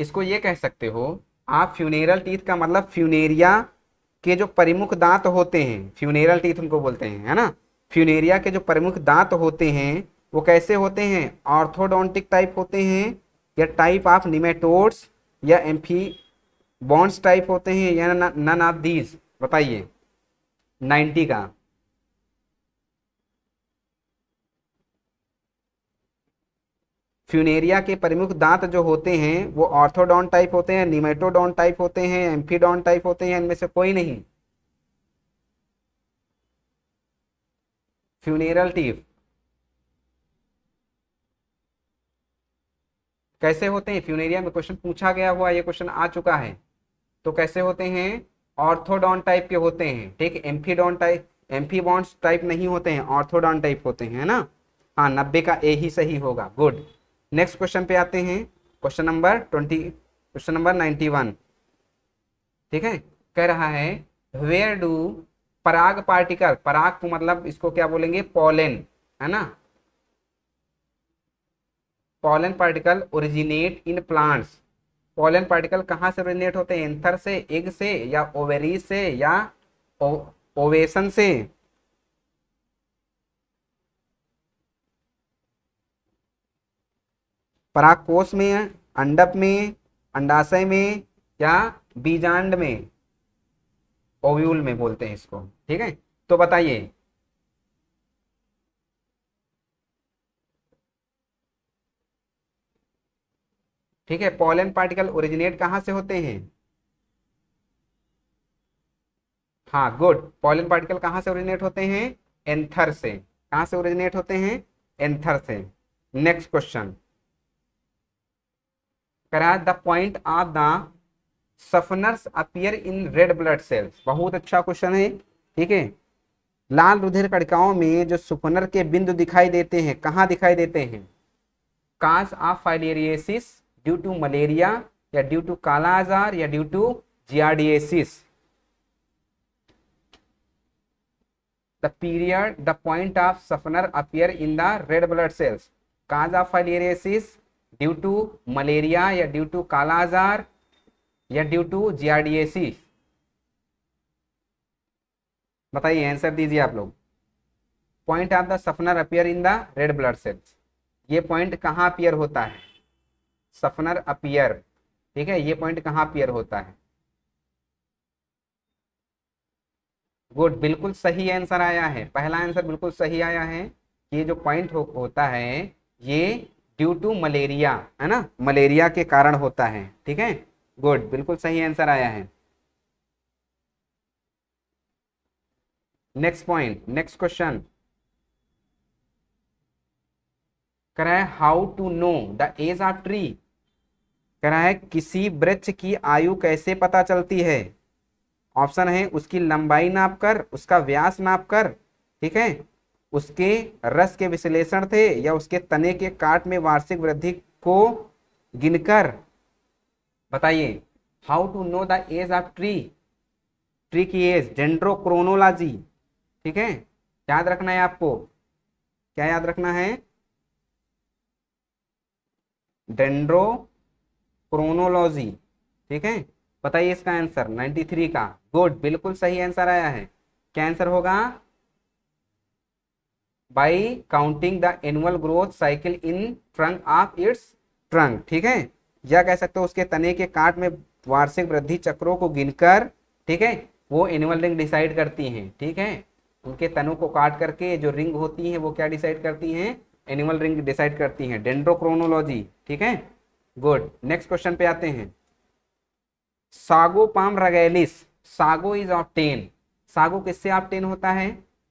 S1: इसको ये कह सकते हो आप फ्यूनेरल टीथ का मतलब फ्यूनेरिया के जो प्रमुख दांत होते हैं फ्यूनेरल टीथ उनको बोलते हैं है ना फ्यूनेरिया के जो प्रमुख दांत होते हैं वो कैसे होते हैं ऑर्थोडोंटिक टाइप होते हैं या टाइप ऑफ निमेटोड्स या एम्फी बॉन्ड्स टाइप होते हैं या नन ऑफ दीज बताइए 90 का फ्यूनेरिया के प्रमुख दांत जो होते हैं वो ऑर्थोडॉन टाइप होते हैं निमेटोडॉन टाइप होते हैं एम्फीडॉन टाइप होते हैं इनमें से कोई नहीं फ्यूनेरल टीफ कैसे होते हैं फ्यूनेरिया में क्वेश्चन पूछा गया हुआ ये क्वेश्चन आ चुका है तो कैसे होते हैं ऑर्थोडॉन टाइप के होते हैं ठीक एम्फीडॉन टाइप बॉन्ड्स टाइप नहीं होते हैं ऑर्थोडॉन टाइप होते हैं ना हाँ नब्बे का ए ही सही होगा गुड नेक्स्ट क्वेश्चन पे आते हैं question number twenty question number ninety one ठीक है कह रहा है वेयर डू पराग पार्टिकल पराग को मतलब इसको क्या बोलेंगे पोलन है ना pollen particle originate in plants pollen particle कहाँ से ओरिजिनेट होते हैं एंथर से एग से या ओवेरी से या ओवेशन से पराकोष में अंडप में अंडाशय में या बीजांड में ओव्यूल में बोलते हैं इसको ठीक है तो बताइए ठीक है पॉलन पार्टिकल ओरिजिनेट कहां से होते हैं हाँ गुड पॉलन पार्टिकल कहां से ओरिजिनेट होते हैं एंथर से कहा से ओरिजिनेट होते हैं एंथर से नेक्स्ट क्वेश्चन करा the point of the Schuffner's appear in red blood cells बहुत अच्छा क्वेश्चन है ठीक है लाल रुधिर कड़काओं में जो सुपनर के बिंदु दिखाई देते हैं कहाँ दिखाई देते हैं cause of filariasis due to malaria या ड्यू टू कालाजार या due to giardiasis the period the point of Schuffner appear in the red blood cells cause of filariasis due to malaria या ड्यू टू कालाजार या due to giardiasis बताइए answer दीजिए आप लोग point of the Schuffner appear in the red blood cells ये point कहाँ appear होता है सफनर अपियर ठीक है ये पॉइंट कहाँ अपियर होता है गुड बिल्कुल सही आंसर आया है पहला आंसर बिल्कुल सही आया है ये जो पॉइंट हो, होता है ये ड्यू टू मलेरिया है ना मलेरिया के कारण होता है ठीक है गुड बिल्कुल सही आंसर आया है नेक्स्ट पॉइंट नेक्स्ट क्वेश्चन कराए how to know the age of tree कह रहा है किसी वृक्ष की आयु कैसे पता चलती है ऑप्शन है उसकी लंबाई नाप कर उसका व्यास नाप कर ठीक है उसके रस के विश्लेषण थे या उसके तने के काट में वार्षिक वृद्धि को गिनकर बताइए how to know the age of tree tree की एज डेंड्रोक्रोनोलॉजी ठीक है याद रखना है आपको क्या याद रखना है डेंड्रो क्रोनोलॉजी ठीक है बताइए इसका आंसर 93 का गुड बिल्कुल सही आंसर आया है क्या आंसर होगा by counting the annual growth cycle in trunk of its trunk ठीक है या कह सकते हो उसके तने के काट में वार्षिक वृद्धि चक्रों को गिनकर ठीक है वो एनुअल रिंग डिसाइड करती हैं ठीक है उनके तनों को काट करके जो रिंग होती है वो क्या डिसाइड करती हैं एनिमल रिंग डिसाइड करती हैं डेंड्रोक्रोनोलॉजी ठीक है गुड नेक्स्ट क्वेश्चन पे आते हैं सागो पाम रगैलिस sago is obtain sago किससे टेन होता है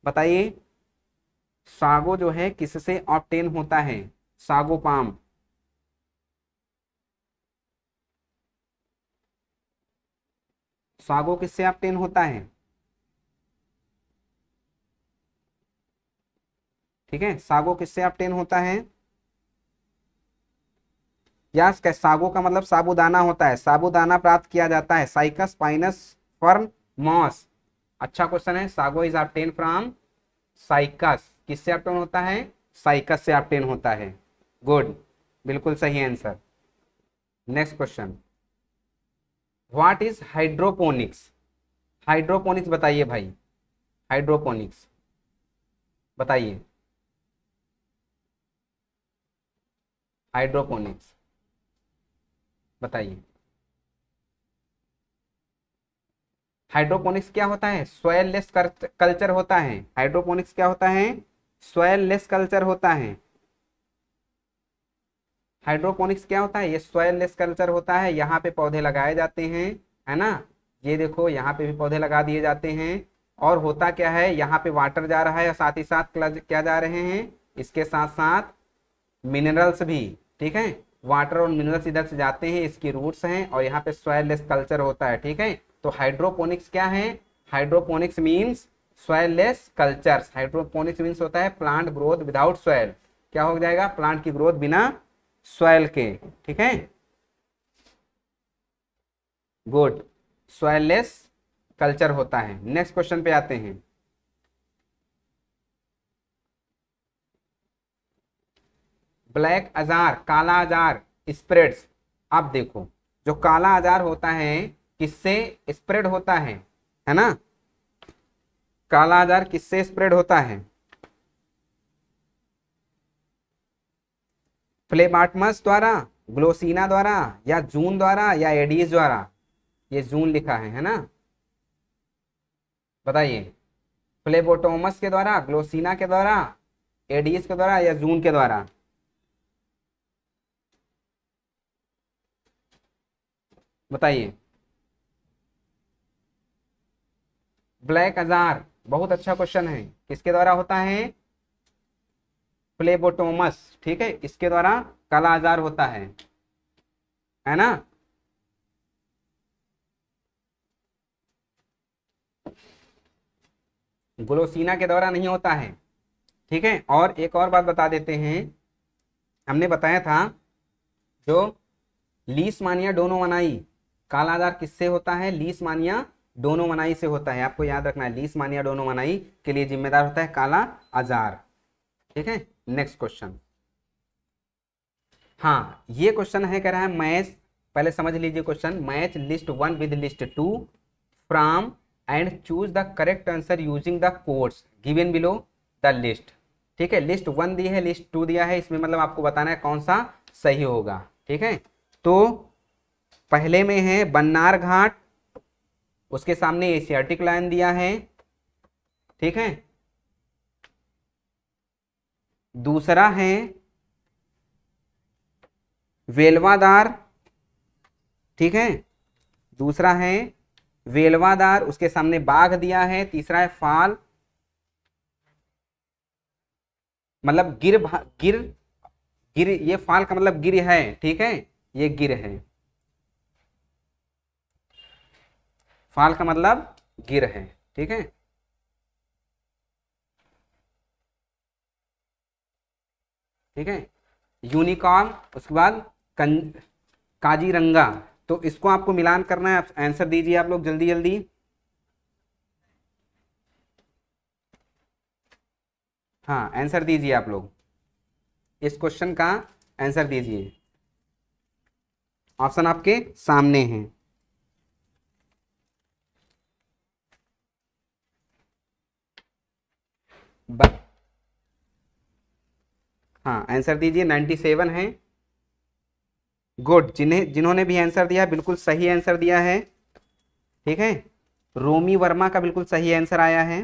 S1: बताइए सागो जो है किससे ऑप्टेन होता है सागो पाम सागो किससे टेन होता है ठीक है सागो किससे टेन होता है यस सागो का मतलब साबुदाना होता है साबुदाना प्राप्त किया जाता है साइकस पाइनस फर्म मॉस अच्छा क्वेश्चन है sago is obtain from Cycas किससे ऑप्टेन होता है साइकस से ऑप्टेन होता है गुड बिल्कुल सही answer next question what is hydroponics hydroponics बताइए भाई हाइड्रोपोनिक्स बताइए हाइड्रोपोनिक्स बताइए हाइड्रोपोनिक्स क्या होता है सोयल लेस कल्चर होता है हाइड्रोपोनिक्स क्या होता है सोयल लेस कल्चर होता है हाइड्रोपोनिक्स क्या होता है ये सोयल लेस कल्चर होता है यहाँ पे पौधे लगाए जाते हैं है ना ये देखो यहाँ पे भी पौधे लगा दिए जाते हैं और होता क्या है यहाँ पे वाटर जा रहा है और साथ ही साथ क्या जा रहे हैं इसके साथ साथ मिनरल्स भी ठीक है वाटर और मिनरल्स इधर से जाते हैं इसकी रूट्स हैं और यहाँ पे सॉयलेस कल्चर होता है ठीक है तो हाइड्रोपोनिक्स क्या है hydroponics means soilless cultures hydroponics means होता है प्लांट ग्रोथ विदाउट सॉयल क्या हो जाएगा प्लांट की ग्रोथ बिना सॉयल के ठीक है गुड सोयलेस कल्चर होता है नेक्स्ट क्वेश्चन पे आते हैं ब्लैक अजार काला अजार स्प्रेड्स आप देखो जो काला आजार होता है किससे स्प्रेड होता है है ना काला आजार किससे स्प्रेड होता है फ्लेबाटमस द्वारा ग्लोसिना द्वारा या जून द्वारा या एडीज द्वारा ये जून लिखा है है ना बताइए फ्लेबोटोमस के द्वारा ग्लोसिना के द्वारा एडीज के द्वारा या जून के द्वारा बताइए ब्लैक अजार बहुत अच्छा क्वेश्चन है किसके द्वारा होता है प्लेबोटोमस ठीक है इसके द्वारा काला आजार होता है है ना ग्लोसिना के द्वारा नहीं होता है ठीक है और एक और बात बता देते हैं हमने बताया था जो लीस मानिया डोनो मनाई काला किससे होता है लीस मानिया डोनो मनाई से होता है आपको याद रखना है लीस मानिया डोनो मनाई के लिए जिम्मेदार होता है काला आजार ठीक है नेक्स्ट क्वेश्चन हाँ ये क्वेश्चन है कह रहा है मैच पहले समझ लीजिए question match list one with list two from and choose the correct answer using the codes given below the list ठीक है लिस्ट वन दी है लिस्ट टू दिया है इसमें मतलब आपको बताना है कौन सा सही होगा ठीक है तो पहले में है बन्नार घाट उसके सामने एशियाटिक लाइन दिया है ठीक है दूसरा है वेलवादार ठीक है दूसरा है वेलवादार उसके सामने बाघ दिया है तीसरा है फाल मतलब गिर गिर गिर ये फाल का मतलब गिर है ठीक है ये गिर है फाल का मतलब गिर है ठीक है ठीक है यूनिकॉर्न उसके बाद काजीरंगा तो इसको आपको मिलान करना है आप आंसर दीजिए आप लोग जल्दी जल्दी हाँ आंसर दीजिए आप लोग इस क्वेश्चन का आंसर दीजिए ऑप्शन आपके सामने हैं हाँ आंसर दीजिए 97 है गुड जिन्हें जिन्होंने भी आंसर दिया बिल्कुल सही आंसर दिया है ठीक है रोमी वर्मा का बिल्कुल सही आंसर आया है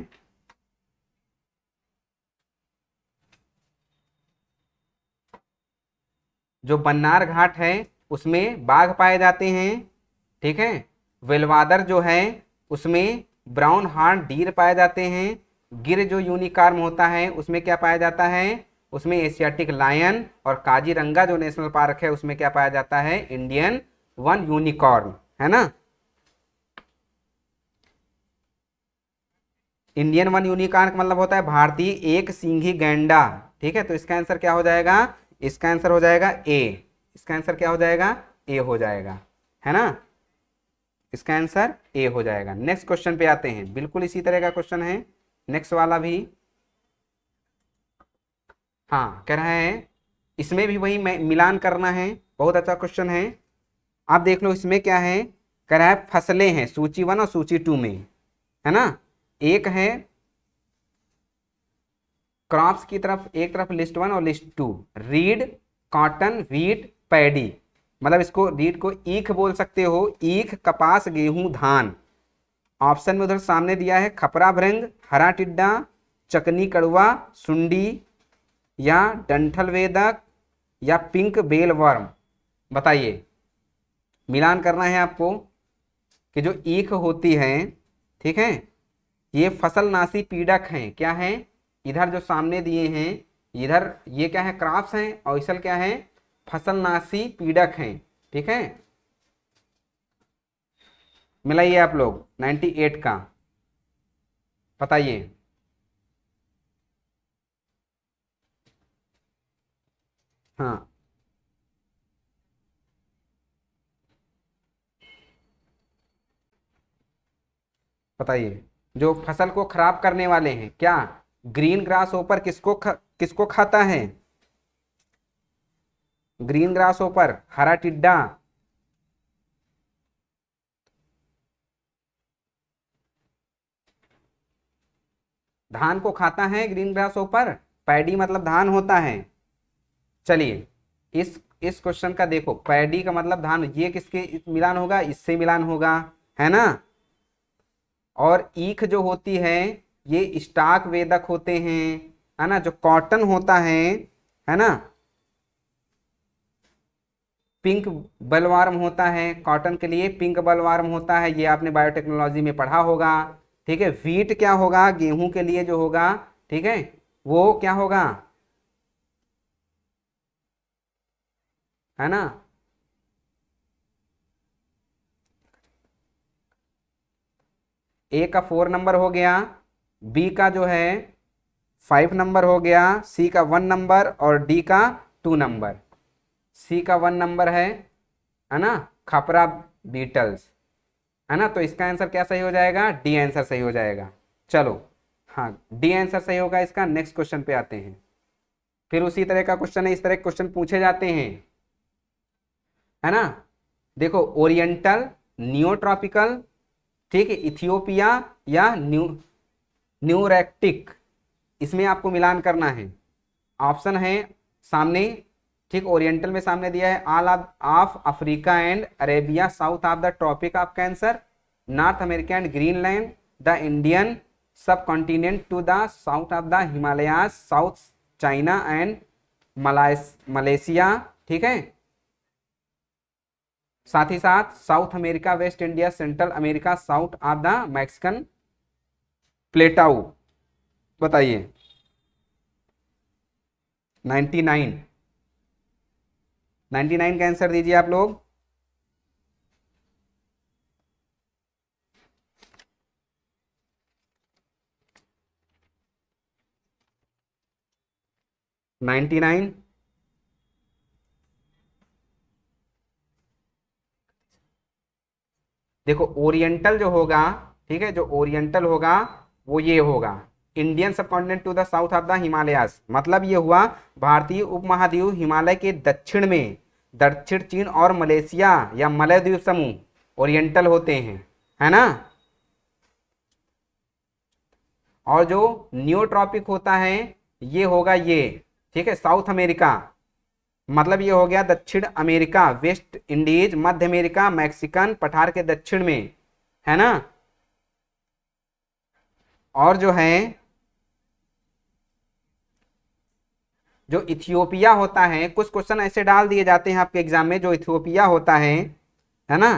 S1: जो बन्नार घाट है उसमें बाघ पाए जाते हैं ठीक है वेलवादर जो है उसमें ब्राउन हार्ड डीर पाए जाते हैं गिर जो यूनिकार्म होता है उसमें क्या पाया जाता है उसमें एशियाटिक लायन और काजीरंगा जो नेशनल पार्क है उसमें क्या पाया जाता है इंडियन वन यूनिकॉर्न है ना इंडियन वन यूनिकॉर्न का मतलब होता है भारतीय एक सिंघी गैंडा ठीक है तो इसका आंसर क्या हो जाएगा इसका आंसर हो जाएगा ए इसका आंसर क्या हो जाएगा ए हो जाएगा है ना इसका आंसर ए हो जाएगा नेक्स्ट क्वेश्चन पे आते हैं बिल्कुल इसी तरह का क्वेश्चन है नेक्स्ट वाला भी हाँ कह रहे हैं इसमें भी वही मिलान करना है बहुत अच्छा क्वेश्चन है आप देख लो इसमें क्या है कह रहा है फसलें हैं सूची वन और सूची टू में है ना एक है क्रॉप्स की तरफ एक तरफ लिस्ट वन और list two reed cotton wheat paddy मतलब इसको रीड को ईख बोल सकते हो ईख कपास गेहूं धान ऑप्शन में उधर सामने दिया है खपरा भृंग हरा टिड्डा चकनी कड़ुआ सुंडी या डंठल वेदक या पिंक बेल वर्म बताइए मिलान करना है आपको कि जो ईख होती है ठीक है ये फसल नासी पीड़क हैं क्या है इधर जो सामने दिए हैं इधर ये क्या है क्राफ्ट हैं और इसल क्या है फसल नासी पीड़क हैं ठीक है मिलाइए आप लोग 98 का बताइए हाँ बताइए जो फसल को खराब करने वाले हैं क्या ग्रीन ग्रास ओपर किसको खा, किसको खाता है ग्रीन ग्रास ओपर हरा टिड्डा धान को खाता है ग्रीन ग्रास ऊपर पैडी मतलब धान होता है चलिए इस इस क्वेश्चन का देखो पैडी का मतलब धान ये किसके मिलान होगा इससे मिलान होगा है ना और ईख जो होती है ये स्टाक वेदक होते हैं है ना जो कॉटन होता है है ना पिंक बलवार्म होता है कॉटन के लिए पिंक बलवार्म होता है ये आपने बायोटेक्नोलॉजी में पढ़ा होगा ठीक है वीट क्या होगा गेहूं के लिए जो होगा ठीक है वो क्या होगा है ना ए का फोर नंबर हो गया बी का जो है फाइव नंबर हो गया सी का वन नंबर और डी का टू नंबर सी का वन नंबर है है ना खपरा बीटल्स है ना तो इसका आंसर क्या सही हो जाएगा डी आंसर सही हो जाएगा चलो हाँ डी आंसर सही होगा इसका नेक्स्ट क्वेश्चन पे आते हैं फिर उसी तरह का क्वेश्चन है इस तरह के क्वेश्चन पूछे जाते हैं है ना देखो ओरिएंटल न्यूट्रॉपिकल ठीक है इथियोपिया या न्यू न्यूरेक्टिक इसमें आपको मिलान करना है ऑप्शन है सामने ठीक ओरिएंटल में सामने दिया है all of Africa and Arabia south of the tropic of Cancer North America and Greenland the Indian subcontinent to the south of the Himalaya south China and Malaysia ठीक है साथ ही साथ South America West India Central America south of the Mexican plateau बताइए 99 ninety nine का answer दीजिए आप लोग नाइन्टी नाइन देखो ओरिएंटल जो होगा ठीक है जो ओरिएंटल होगा वो ये होगा Indian subcontinent to the south of the Himalayas मतलब ये हुआ भारतीय उपमहाद्वीप हिमालय के दक्षिण में दक्षिण चीन और मलेशिया या मलय द्वीप समूह ओरिएंटल होते हैं है ना और जो न्यूट्रॉपिक होता है ये होगा ये ठीक है साउथ अमेरिका मतलब ये हो गया दक्षिण अमेरिका वेस्ट इंडीज मध्य अमेरिका मैक्सिकन पठार के दक्षिण में है ना और जो है जो इथियोपिया होता है कुछ क्वेश्चन ऐसे डाल दिए जाते हैं आपके एग्जाम में जो इथियोपिया होता है है ना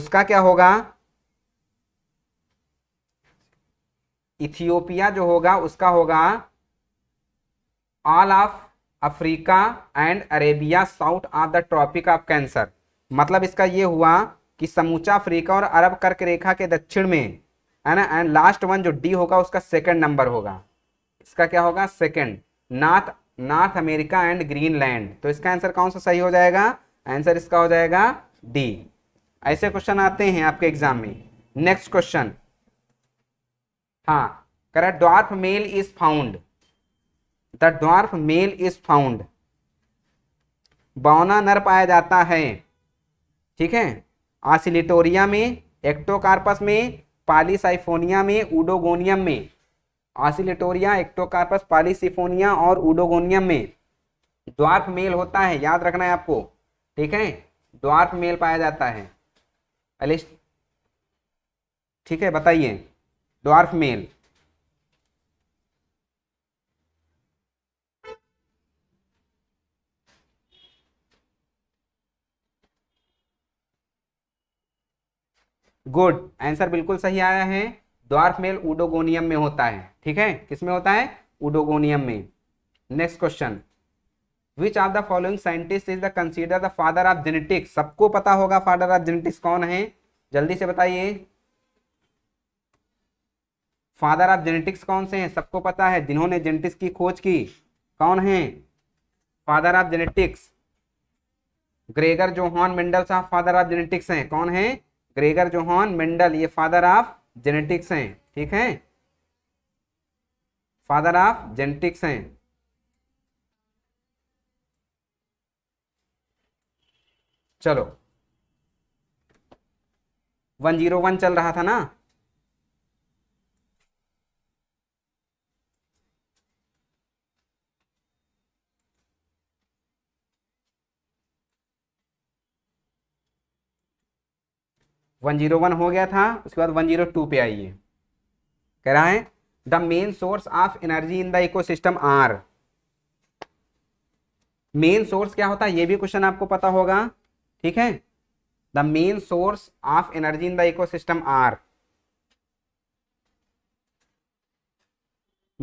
S1: उसका क्या होगा इथियोपिया जो होगा उसका होगा all of Africa and Arabia south of the tropic of Cancer मतलब इसका ये हुआ कि समूचा अफ्रीका और अरब कर्क रेखा के दक्षिण में है ना एंड लास्ट वन जो डी होगा उसका सेकंड नंबर होगा इसका क्या होगा second north North America and Greenland तो इसका आंसर कौन सा सही हो जाएगा आंसर इसका हो जाएगा डी ऐसे क्वेश्चन आते हैं आपके एग्जाम में नेक्स्ट क्वेश्चन हाँ correct dwarf male is found the dwarf male is found बौना नर पाया जाता है ठीक है आसिलिटोरिया में एक्टोकार्पस में पालीसाइफोनिया में उडोगोनियम में ऑसिलेटोरिया एक्टोकार्पस पालिसिफोनिया और उडोगोनिया में द्वार्फ मेल होता है याद रखना है आपको ठीक है द्वार्फ मेल पाया जाता है ठीक है बताइए द्वार्फ मेल गुड आंसर बिल्कुल सही आया है द्वार्फ मेल उडोगोनियम में होता है ठीक है किसमें होता है उडोगोनियम में next question which are the following scientist is the consider the father of genetics सबको पता होगा फादर ऑफ जेनेटिक्स कौन है जल्दी से बताइए फादर ऑफ जेनेटिक्स कौन से हैं सबको पता है जिन्होंने जेनेटिक्स की खोज की कौन है father of genetics Gregor Johann Mendel साहब फादर ऑफ जेनेटिक्स हैं कौन है ग्रेगर जोहान मेंडल ये फादर ऑफ जेनेटिक्स हैं ठीक है फादर ऑफ जेनेटिक्स हैं चलो वन जीरो वन चल रहा था ना वन जीरो वन हो गया था उसके बाद वन जीरो टू पे आइए कह रहा है the main source of energy in the ecosystem are main source क्या होता है ये भी क्वेश्चन आपको पता होगा ठीक है the main source of energy in the ecosystem are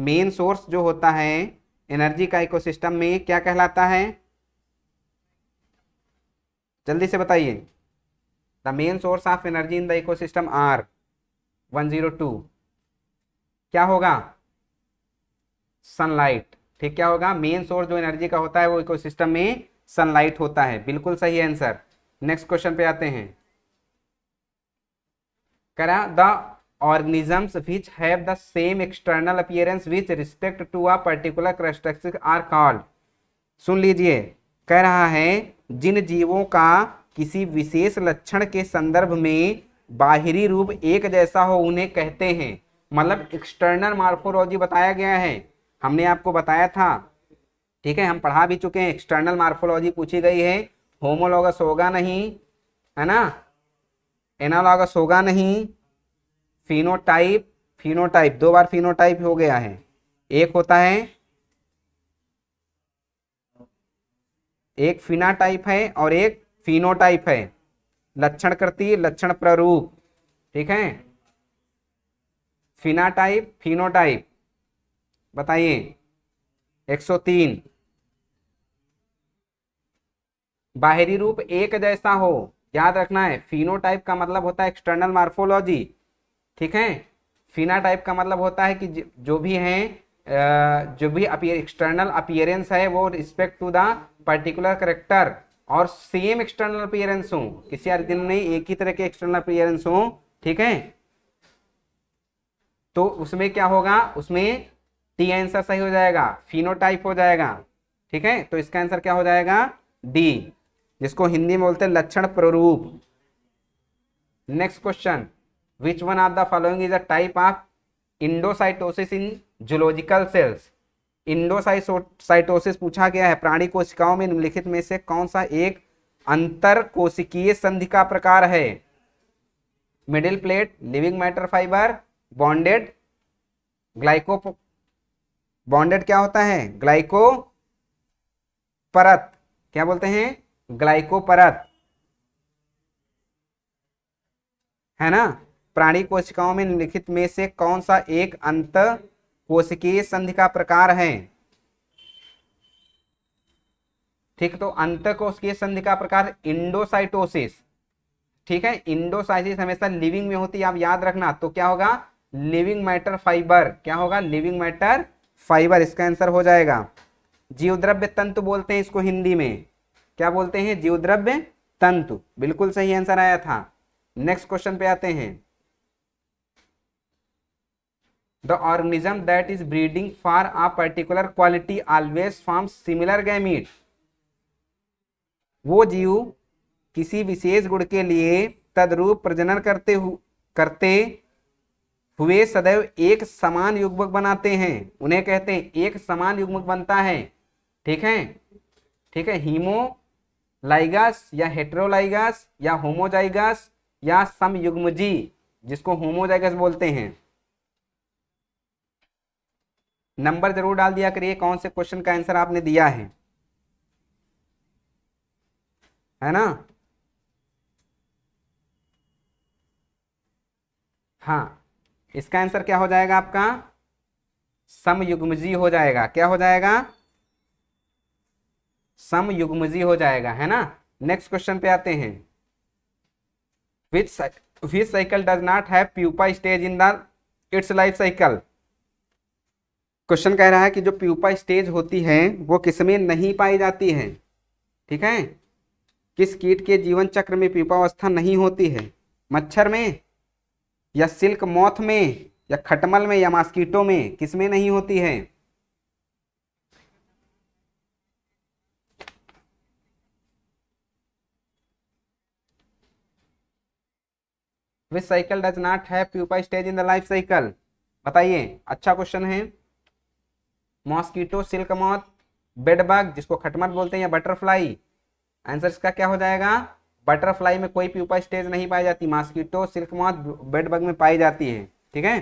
S1: main source जो होता है एनर्जी का इकोसिस्टम में क्या कहलाता है जल्दी से बताइए the main source of energy in the ecosystem are 102 क्या होगा सनलाइट ठीक क्या होगा मेन सोर्स जो एनर्जी का होता है वो इकोसिस्टम में सनलाइट होता है बिल्कुल सही आंसर नेक्स्ट क्वेश्चन पे आते हैं करा the organisms which have the same external appearance which respect to a particular structure are called सुन लीजिए कह रहा है जिन जीवों का किसी विशेष लक्षण के संदर्भ में बाहरी रूप एक जैसा हो उन्हें कहते हैं मतलब एक्सटर्नल मार्फोलॉजी बताया गया है हमने आपको बताया था ठीक है हम पढ़ा भी चुके हैं एक्सटर्नल मार्फोलॉजी पूछी गई है होमोलॉगस होगा नहीं है ना एनालॉगस होगा नहीं फिनोटाइप फिनोटाइप दो बार फिनोटाइप हो गया है एक होता है एक फिनाटाइप है और एक फिनोटाइप है लक्षण कृति लक्षण प्ररूप ठीक है फिनाटाइप फिनोटाइप बताइए 103 बाहरी रूप एक जैसा हो याद रखना है फिनोटाइप का मतलब होता है एक्सटर्नल मार्फोलॉजी ठीक है फिनाटाइप का मतलब होता है कि जो भी है जो भी अपियर एक्सटर्नल अपियरेंस है वो respect to the particular character और सेम एक्सटर्नल अपियरेंस हो किसी आर दिन नहीं एक ही तरह के एक्सटर्नल अपियरेंस हो ठीक है तो उसमें क्या होगा उसमें टी आंसर सही हो जाएगा फिनोटाइप हो जाएगा ठीक है तो इसका आंसर क्या हो जाएगा डी जिसको हिंदी में बोलते हैं लक्षण प्ररूप next question which one of the following is a type of endocytosis in zoological cells endocytosis पूछा गया है प्राणी कोशिकाओं में निम्नलिखित में से कौन सा एक अंतर कोशिकीय संधि का प्रकार है middle plate living matter fibre bonded glyco bonded क्या होता है ग्लाइको परत क्या बोलते हैं ग्लाइको परत है ना प्राणी कोशिकाओं में निम्नलिखित में से कौन सा एक अंत कोशिकीय संधि का प्रकार है ठीक तो अंत कोशिकीय संधि का प्रकार इंडोसाइटोसिस ठीक है इंडोसाइटिस हमेशा लिविंग में होती है आप याद रखना तो क्या होगा लिविंग मैटर फाइबर क्या होगा लिविंग मैटर फाइबर इसका आंसर हो जाएगा जीवद्रव्य तंतु बोलते हैं इसको हिंदी में क्या बोलते हैं जीवद्रव्य तंतु बिल्कुल सही आंसर आया था नेक्स्ट क्वेश्चन पे आते हैं the organism that is breeding for a particular quality always form similar gamete वो जीव किसी विशेष गुण के लिए तदरूप प्रजनन करते हु, करते हुए सदैव एक समान युग्मक बनाते हैं उन्हें कहते हैं एक समान युग्मक बनता है ठीक है ठीक है हीमो या हेट्रोलाइगस या होमोजाइगस या समयुग्मजी जिसको होमोजाइगस बोलते हैं नंबर जरूर डाल दिया करिए कौन से क्वेश्चन का आंसर आपने दिया है है ना हाँ इसका आंसर क्या हो जाएगा आपका समयुग्मजी हो जाएगा क्या हो जाएगा समयुग्मजी हो जाएगा है ना नेक्स्ट क्वेश्चन पे आते हैं which which cycle does not have pupa stage in the its life cycle question कह रहा है कि जो प्यूपा स्टेज होती है वो किसमें नहीं पाई जाती है ठीक है किस कीट के जीवन चक्र में प्यूपावस्था नहीं होती है मच्छर में या सिल्क मौत में या खटमल में या मास्कीटो में किसमें नहीं होती है विच साइकिल डज नॉट है pupa stage in the life cycle बताइए अच्छा क्वेश्चन है मॉस्किटो सिल्क मौत बेडबग जिसको खटमट बोलते हैं या बटरफ्लाई आंसर इसका क्या हो जाएगा बटरफ्लाई में कोई प्यूपा स्टेज नहीं पाई जाती मॉस्कीटो सिल्क मौत बेडबग में पाई जाती है ठीक है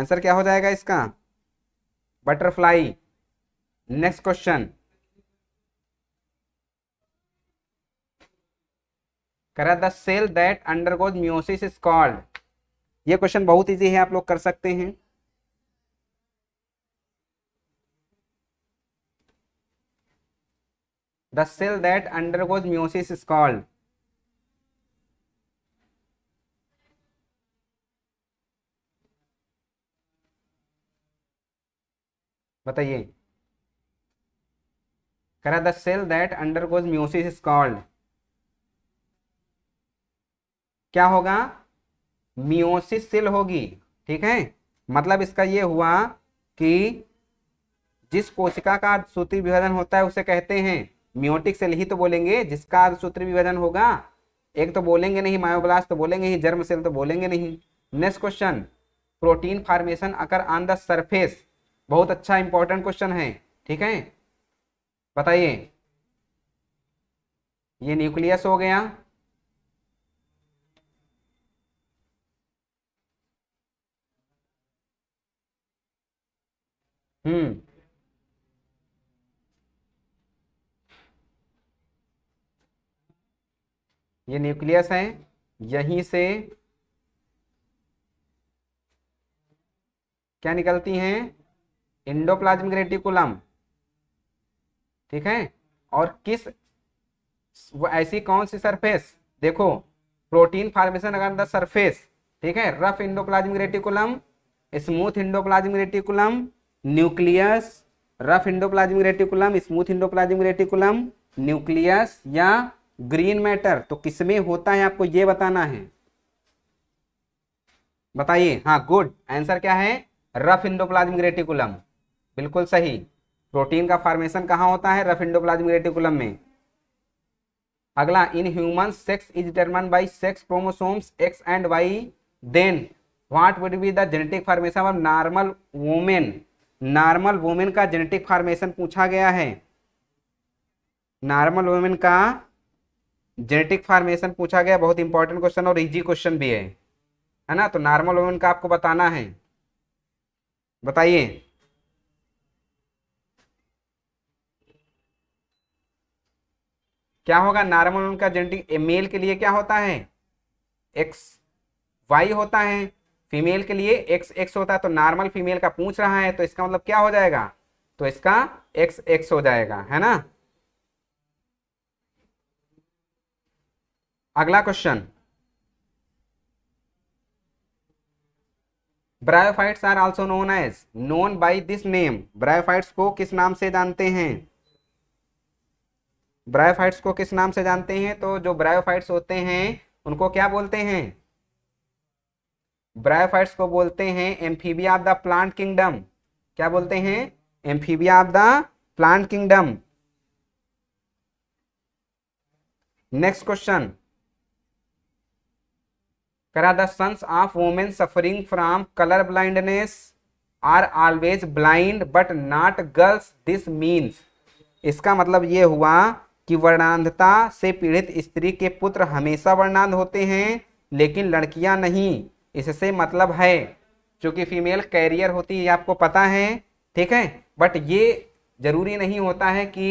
S1: आंसर क्या हो जाएगा इसका बटरफ्लाई नेक्स्ट क्वेश्चन करा the cell that undergoes meiosis is called ये क्वेश्चन बहुत इजी है आप लोग कर सकते हैं cell that that undergoes meiosis is called बताइए करा the cell that undergoes meiosis is called क्या होगा म्यूसिस सेल होगी ठीक है मतलब इसका यह हुआ कि जिस कोशिका का सूती विभाजन होता है उसे कहते हैं म्योटिक सेल ही तो बोलेंगे जिसका सूत्र विभाजन होगा एक तो बोलेंगे नहीं मायोब्लास्ट तो बोलेंगे ही जर्म सेल तो बोलेंगे नहीं next question protein formation occur on the surface बहुत अच्छा इंपॉर्टेंट क्वेश्चन है ठीक है बताइए ये न्यूक्लियस हो गया हम्म ये न्यूक्लियस है यहीं से क्या निकलती हैं इंडोप्लाज्मिक रेटिकुलम ठीक है और किस वो ऐसी कौन सी सरफेस देखो protein formation occur the surface ठीक है rough endoplasmic reticulum smooth endoplasmic reticulum nucleus rough endoplasmic reticulum smooth endoplasmic reticulum nucleus या ग्रीन मैटर तो किसमें होता है आपको ये बताना है बताइए हाँ गुड आंसर क्या है रफ इंडोप्लाज्मिक रेटिकुलम बिल्कुल सही प्रोटीन का फॉर्मेशन कहाँ होता है रफ इंडोप्लाज्मिक रेटिकुलम में अगला in human sex is determined by sex chromosomes X and Y then what would be the genetic formation of normal women normal women का genetic formation पूछा गया है नॉर्मल वोमेन का जेनेटिक फार्मेशन पूछा गया बहुत इंपॉर्टेंट क्वेश्चन और easy question भी है है ना तो नॉर्मल वुमेन का आपको बताना है बताइए क्या होगा नॉर्मल का जेनेटिक मेल के लिए क्या होता है एक्स वाई होता है फीमेल के लिए एक्स एक्स होता है तो नॉर्मल फीमेल का पूछ रहा है तो इसका मतलब क्या हो जाएगा तो इसका एक्स एक्स हो जाएगा है ना अगला question bryophytes are also known as known by this name bryophytes को किस नाम से जानते हैं ब्रायोफाइट्स को किस नाम से जानते हैं तो जो ब्रायोफाइट्स होते हैं उनको क्या बोलते हैं ब्रायोफाइट्स को बोलते हैं amphibia of the plant kingdom क्या बोलते हैं amphibia of the plant kingdom next question करा the sons of women suffering from colour blindness are always blind but not girls this means इसका मतलब ये हुआ कि वर्णांधता से पीड़ित स्त्री के पुत्र हमेशा वर्णांध होते हैं लेकिन लड़कियां नहीं इससे मतलब है चूँकि फीमेल कैरियर होती है आपको पता है ठीक है बट ये जरूरी नहीं होता है कि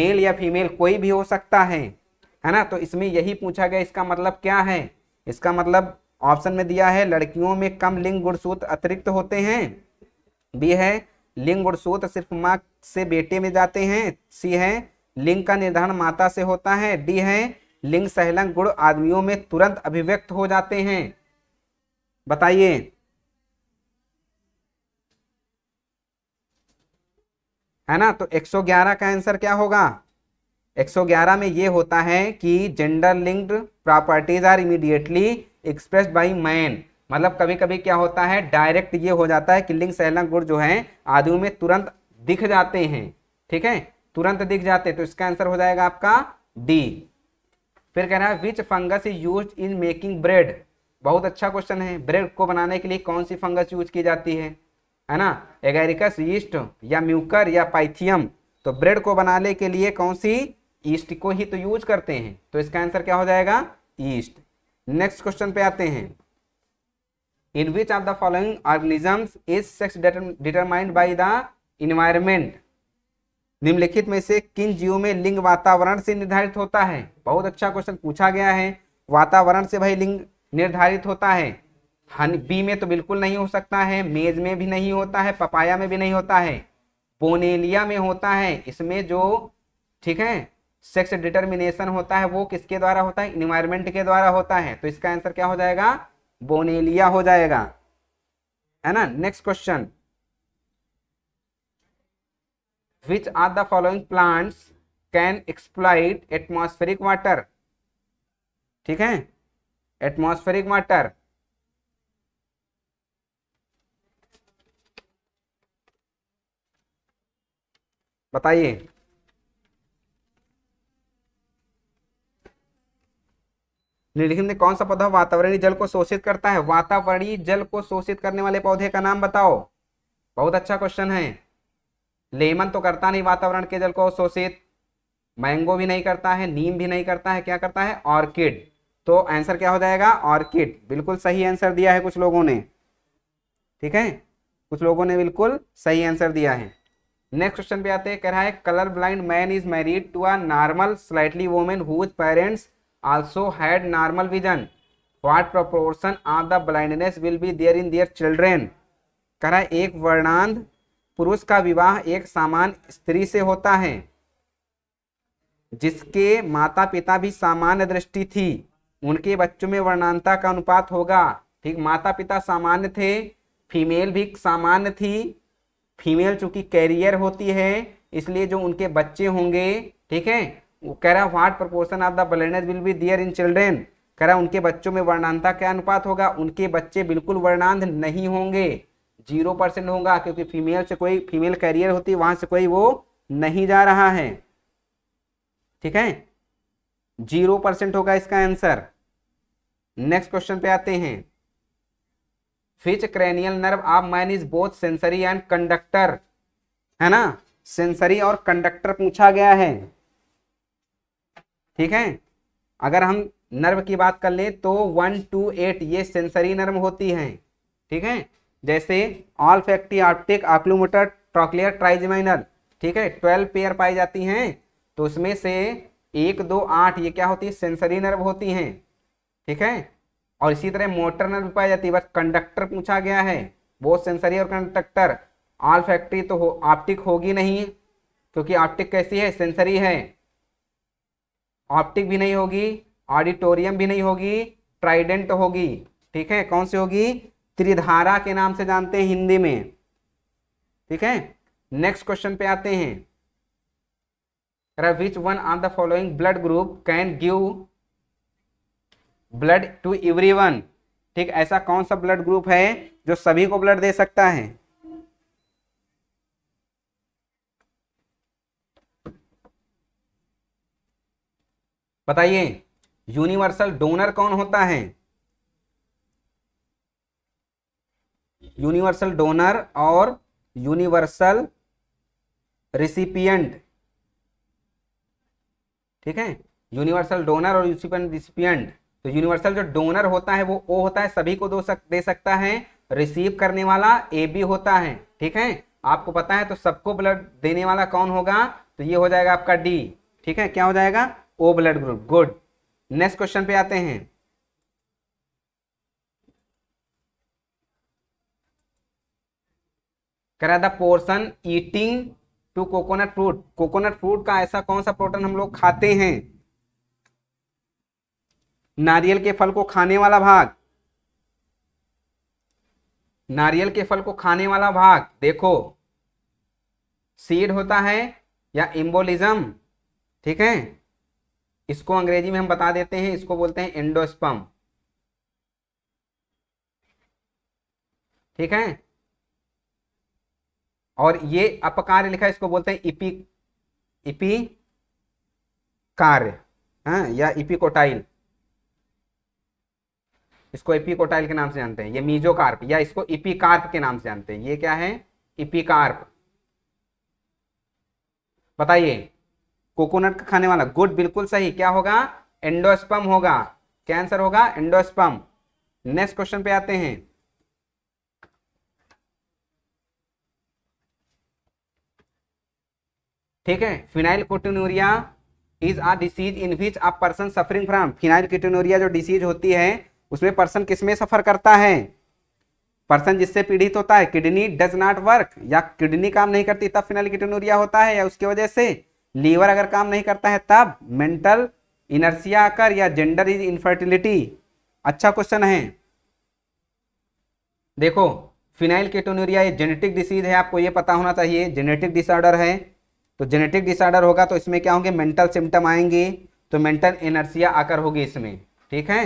S1: मेल या फीमेल कोई भी हो सकता है है ना तो इसमें यही पूछा गया इसका मतलब क्या है इसका मतलब ऑप्शन में दिया है लड़कियों में कम लिंग गुणसूत्र अतिरिक्त होते हैं बी है लिंग गुणसूत्र सिर्फ माँ से बेटे में जाते हैं सी है लिंग का निर्धारण माता से होता है डी है लिंग सहलंग गुण आदमियों में तुरंत अभिव्यक्त हो जाते हैं बताइए है ना तो 111 का आंसर क्या होगा 111 में यह होता है कि gender linked properties are immediately express by man मतलब कभी कभी क्या होता है डायरेक्ट ये हो जाता है किलिंग सहलंग गुड़ जो है आदमी में तुरंत दिख जाते हैं ठीक है तुरंत दिख जाते हैं तो इसका आंसर हो जाएगा आपका डी फिर कह रहा है which fungus is use in making bread बहुत अच्छा क्वेश्चन है ब्रेड को बनाने के लिए कौन सी फंगस यूज की जाती है है ना एगेरिकस ईस्ट या म्यूकर या पाइथियम तो ब्रेड को बनाने के लिए कौन सी ईस्ट को ही तो यूज करते हैं तो इसका आंसर क्या हो जाएगा ईस्ट नेक्स्ट क्वेश्चन पे आते हैं in which of the following organisms is sex determined by the environment निम्नलिखित में से किन जीवों में लिंग वातावरण से निर्धारित होता है बहुत अच्छा क्वेश्चन पूछा गया है वातावरण से भाई लिंग निर्धारित होता है हनी बी में तो बिल्कुल नहीं हो सकता है मेज में भी नहीं होता है पपाया में भी नहीं होता है पोनेलिया में होता है इसमें जो ठीक है सेक्स डिटर्मिनेशन होता है वो किसके द्वारा होता है इन्वायरमेंट के द्वारा होता है तो इसका आंसर क्या हो जाएगा बोनेलिया हो जाएगा है ना next question which are the following plants can exploit atmospheric water ठीक है एटमोस्फेरिक वाटर बताइए निम्नलिखित में कौन सा पौधा वातावरणीय जल को शोषित करता है वातावरणीय जल को शोषित करने वाले पौधे का नाम बताओ बहुत अच्छा क्वेश्चन है लेमन तो करता नहीं वातावरण के जल को शोषित मैंगो भी नहीं करता है नीम भी नहीं करता है क्या करता है ऑर्किड तो आंसर क्या हो जाएगा ऑर्किड बिल्कुल सही आंसर दिया है कुछ लोगों ने ठीक है कुछ लोगों ने बिल्कुल सही आंसर दिया है नेक्स्ट क्वेश्चन पे आते हैं कह रहा है colour blind man is married to a normal slightly women whose parents also had normal vision what proportion of the blindness will be there in their children करा एक वर्णांध पुरुष का विवाह एक सामान्य स्त्री से होता है जिसके माता पिता भी सामान्य दृष्टि थी उनके बच्चों में वर्णांता का अनुपात होगा ठीक माता पिता सामान्य थे फीमेल भी सामान्य थी फीमेल चूंकि कैरियर होती है इसलिए जो उनके बच्चे होंगे ठीक है वो कह रहा है what proportion of the blindness will be there in children कह रहा है उनके बच्चों में वर्णांता क्या अनुपात होगा उनके बच्चे बिल्कुल वर्णांध नहीं होंगे जीरो परसेंट होगा क्योंकि फीमेल से कोई फीमेल कैरियर होती वहां से कोई वो नहीं जा रहा है ठीक है जीरो परसेंट होगा इसका आंसर नेक्स्ट क्वेश्चन पे आते हैं फिच क्रेनियल नर्व आप man is both sensory and conductor है ना सेंसरी और कंडक्टर पूछा गया है ठीक है अगर हम नर्व की बात कर लें तो वन टू एट ये सेंसरी नर्व होती हैं ठीक है जैसे olfactory optic oculomotor trochlear trigeminal ठीक है ट्वेल्व पेयर पाई जाती हैं तो उसमें से एक दो आठ ये क्या होती है सेंसरी नर्व होती हैं ठीक है और इसी तरह मोटर नर्व पाई जाती है बस कंडक्टर पूछा गया है वो सेंसरी और कंडक्टर ऑल फैक्ट्री तो ऑप्टिक हो, होगी नहीं क्योंकि ऑप्टिक कैसी है सेंसरी है ऑप्टिक भी नहीं होगी ऑडिटोरियम भी नहीं होगी ट्राइडेंट होगी ठीक है कौन सी होगी त्रिधारा के नाम से जानते हैं हिंदी में ठीक है नेक्स्ट क्वेश्चन पे आते हैं which one are the following blood group can give blood to one ठीक ऐसा कौन सा ब्लड ग्रुप है जो सभी को ब्लड दे सकता है बताइए यूनिवर्सल डोनर कौन होता है यूनिवर्सल डोनर और यूनिवर्सल रिसिपियंट ठीक है यूनिवर्सल डोनर और रिसिपियंट तो यूनिवर्सल जो डोनर होता है वो ओ होता है सभी को दो सक, दे सकता है रिसीव करने वाला ए बी होता है ठीक है आपको पता है तो सबको ब्लड देने वाला कौन होगा तो ये हो जाएगा आपका डी ठीक है क्या हो जाएगा O blood group good next question पे आते हैं करा the person eating to coconut fruit coconut fruit का ऐसा कौन सा प्रोटीन हम लोग खाते हैं नारियल के फल को खाने वाला भाग नारियल के फल को खाने वाला भाग देखो सीड होता है या इम्बोलिज्म ठीक है इसको अंग्रेजी में हम बता देते हैं इसको बोलते हैं एंडोस्पम ठीक है और ये अपकार्य लिखा है इसको बोलते हैं इपी इपी कार्य हाँ या इपिकोटाइल इसको इपिकोटाइल के नाम से जानते हैं ये मीजोकार्प या इसको इपिकार्प के नाम से जानते हैं ये क्या है इपिकार्प बताइए कोकोनट का खाने वाला गुड बिल्कुल सही क्या होगा एंडोस्पम होगा क्या आंसर होगा एंडोस्पम नेक्स्ट क्वेश्चन पे आते हैं ठीक है phenylketonuria is a disease in which a person suffering from phenylketonuria जो डिसीज होती है उसमें पर्सन किसमें सफर करता है पर्सन जिससे पीड़ित होता है किडनी डज नॉट वर्क या किडनी काम नहीं करती तब फिनाइल कोटिनोरिया होता है या उसकी वजह से लीवर अगर काम नहीं करता है तब मेंटल इनर्सिया आकर या जेंडर इज इनफर्टिलिटी अच्छा क्वेश्चन है देखो फिनाइल केटोनूरिया ये जेनेटिक डिसीज है आपको ये पता होना चाहिए जेनेटिक डिसऑर्डर है तो जेनेटिक डिसऑर्डर होगा तो इसमें क्या होंगे मेंटल सिम्टम आएंगे तो मेंटल एनर्सिया आकर होगी इसमें ठीक है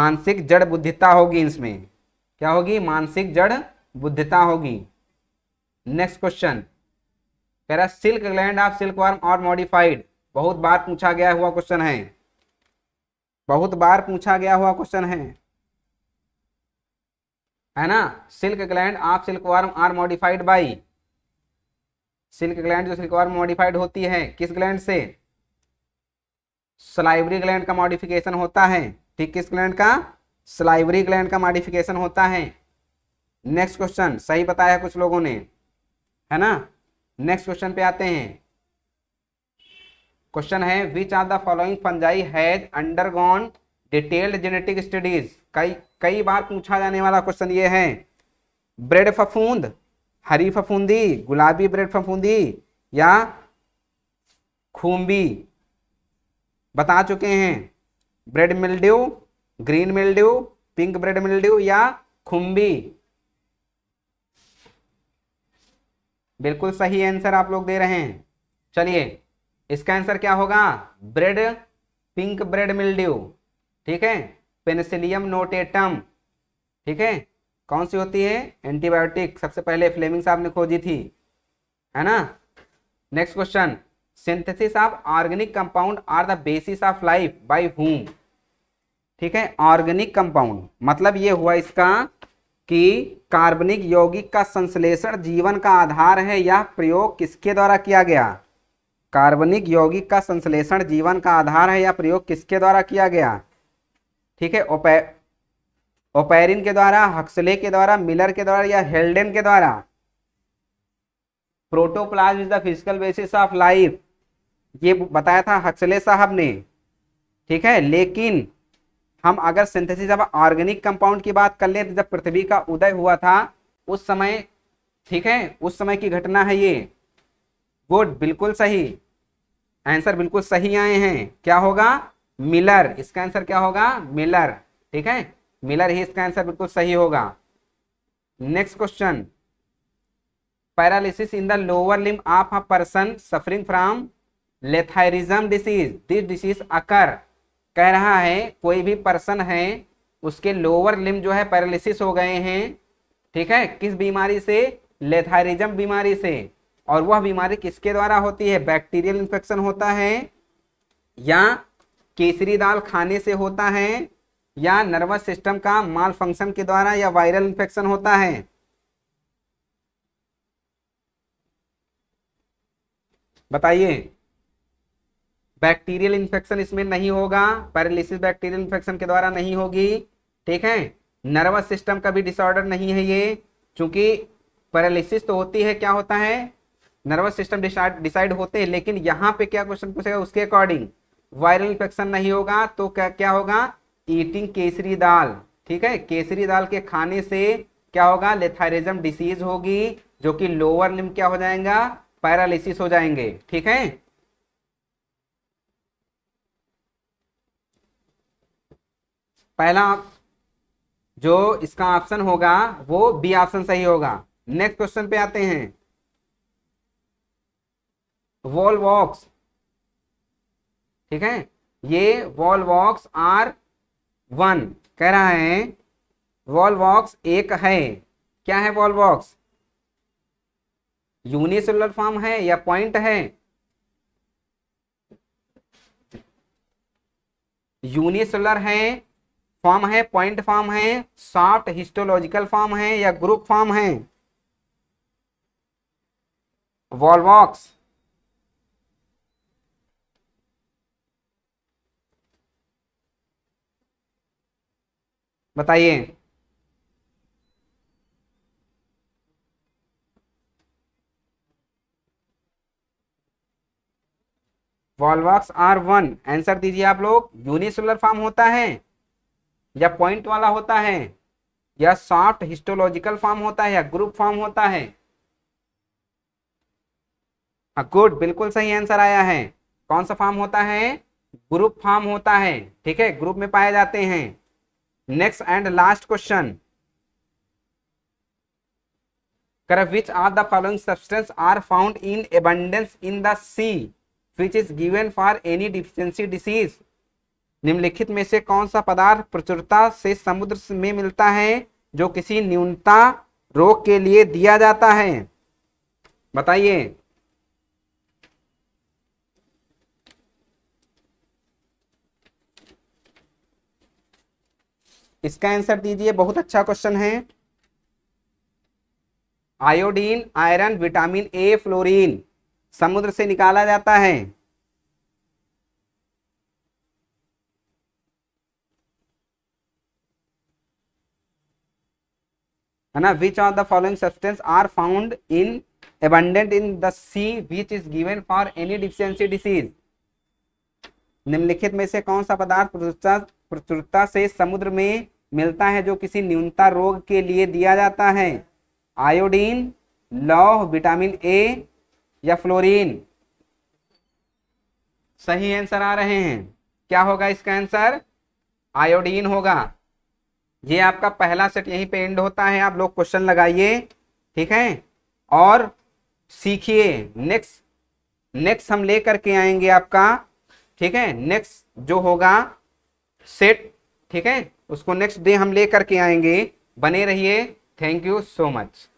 S1: मानसिक जड़ बुद्धिता होगी इसमें क्या होगी मानसिक जड़ बुद्धिता होगी नेक्स्ट क्वेश्चन कह रहा है silk gland of silk worm और मॉडिफाइड बहुत बार पूछा गया हुआ क्वेश्चन है बहुत बार पूछा गया हुआ क्वेश्चन है है ना silk gland of silk worm are modified by silk gland जो सिल्क वर्म मॉडिफाइड होती है किस ग्लैंड से स्लाइवरी ग्लैंड का मॉडिफिकेशन होता है ठीक किस ग्लैंड का स्लाइवरी ग्लैंड का मॉडिफिकेशन होता है नेक्स्ट क्वेश्चन सही बताया कुछ लोगों ने है ना नेक्स्ट क्वेश्चन पे आते हैं क्वेश्चन है which are the following fungi has undergone detailed genetic studies कई कई बार पूछा जाने वाला क्वेश्चन ये है ब्रेड फफूंद हरी फफूंदी गुलाबी ब्रेड फफूंदी या खूंबी बता चुके हैं bread mildew green mildew pink bread mildew या खुम्बी बिल्कुल सही आंसर आप लोग दे रहे हैं चलिए इसका आंसर क्या होगा ब्रेड पिंक ब्रेड मिल्ड्यू ठीक है पेनिसिलियम नोटेटम ठीक है कौन सी होती है एंटीबायोटिक सबसे पहले फ्लेमिंग साहब ने खोजी थी है ना next question synthesis of organic compound are the basis of life by whom ठीक है ऑर्गेनिक कंपाउंड मतलब ये हुआ इसका कि कार्बनिक यौगिक का संश्लेषण जीवन का आधार है यह प्रयोग किसके द्वारा किया गया कार्बनिक यौगिक का संश्लेषण जीवन का आधार है यह प्रयोग किसके द्वारा किया गया ठीक है ओपे ओपेरिन के द्वारा हक्सले के द्वारा मिलर के द्वारा या हेल्डन के द्वारा protoplasm is the physical basis of life ये बताया था हक्सले साहब ने ठीक है लेकिन हम अगर सिंथेसिस ऑफ ऑर्गेनिक कंपाउंड की बात कर ले तो जब पृथ्वी का उदय हुआ था उस समय ठीक है उस समय की घटना है ये गुड बिल्कुल सही आंसर बिल्कुल सही आए हैं क्या होगा मिलर इसका आंसर क्या होगा मिलर ठीक है मिलर ही इसका आंसर बिल्कुल सही होगा next question paralysis in the lower limb of a person suffering from lethargism disease this disease occur कह रहा है कोई भी पर्सन है उसके लोअर लिम जो है पैरालिसिस हो गए हैं ठीक है किस बीमारी से लेथारिज्म बीमारी से और वह बीमारी किसके द्वारा होती है बैक्टीरियल इन्फेक्शन होता है या केसरी दाल खाने से होता है या नर्वस सिस्टम का माल फंक्शन के द्वारा या वायरल इन्फेक्शन होता है बताइए बैक्टीरियल इन्फेक्शन इसमें नहीं होगा पैरालिसिस बैक्टीरियल इन्फेक्शन के द्वारा नहीं होगी ठीक है नर्वस सिस्टम का भी डिसऑर्डर नहीं है ये क्योंकि पैरालिसिस तो होती है क्या होता है नर्वस सिस्टम डिसाइड होते हैं लेकिन यहाँ पे क्या क्वेश्चन पूछेगा उसके अकॉर्डिंग वायरल इन्फेक्शन नहीं होगा तो क्या क्या होगा ईटिंग केसरी दाल ठीक है केसरी दाल के खाने से क्या होगा लेथायरिज्म डिसीज होगी जो कि लोअर लिम क्या हो जाएगा पैरालिसिस हो जाएंगे ठीक है पहला जो इसका ऑप्शन होगा वो बी ऑप्शन सही होगा नेक्स्ट क्वेश्चन पे आते हैं वॉल वॉक्स ठीक है ये वॉल वॉक्स आर वन कह रहा है वॉल वॉक्स एक है क्या है वॉल वॉक्स यूनिसेलुलर फॉर्म है या पॉइंट है यूनिसेलुलर है फॉर्म है पॉइंट फॉर्म है सॉफ्ट हिस्टोलॉजिकल फॉर्म है या ग्रुप फॉर्म है वॉलवॉक्स बताइए वॉलवॉक्स आर वन आंसर दीजिए आप लोग यूनिसुलर फॉर्म होता है या पॉइंट वाला होता है या सॉफ्ट हिस्टोलॉजिकल फॉर्म होता है या ग्रुप फॉर्म होता है गुड हाँ, बिल्कुल सही आंसर आया है कौन सा फॉर्म होता है ग्रुप फॉर्म होता है ठीक है ग्रुप में पाए जाते हैं नेक्स्ट एंड लास्ट क्वेश्चन कर which are the following substance are found in abundance in the sea which is given for any deficiency disease निम्नलिखित में से कौन सा पदार्थ प्रचुरता से समुद्र में मिलता है जो किसी न्यूनता रोग के लिए दिया जाता है बताइए इसका आंसर दीजिए बहुत अच्छा क्वेश्चन है iodine iron vitamin A fluorine समुद्र से निकाला जाता है है ना which are the following substance are found in abundant in the sea which is given for any deficiency disease निम्नलिखित में से कौन सा पदार्थ प्रचुरता से समुद्र में मिलता है जो किसी न्यूनता रोग के लिए दिया जाता है आयोडीन लौह विटामिन ए या फ्लोरीन सही आंसर आ रहे हैं क्या होगा इसका आंसर आयोडीन होगा ये आपका पहला सेट यहीं पे एंड होता है आप लोग क्वेश्चन लगाइए ठीक है और सीखिए नेक्स्ट नेक्स्ट हम ले करके आएंगे आपका ठीक है नेक्स्ट जो होगा सेट ठीक है उसको नेक्स्ट डे हम ले करके आएंगे बने रहिए थैंक यू सो मच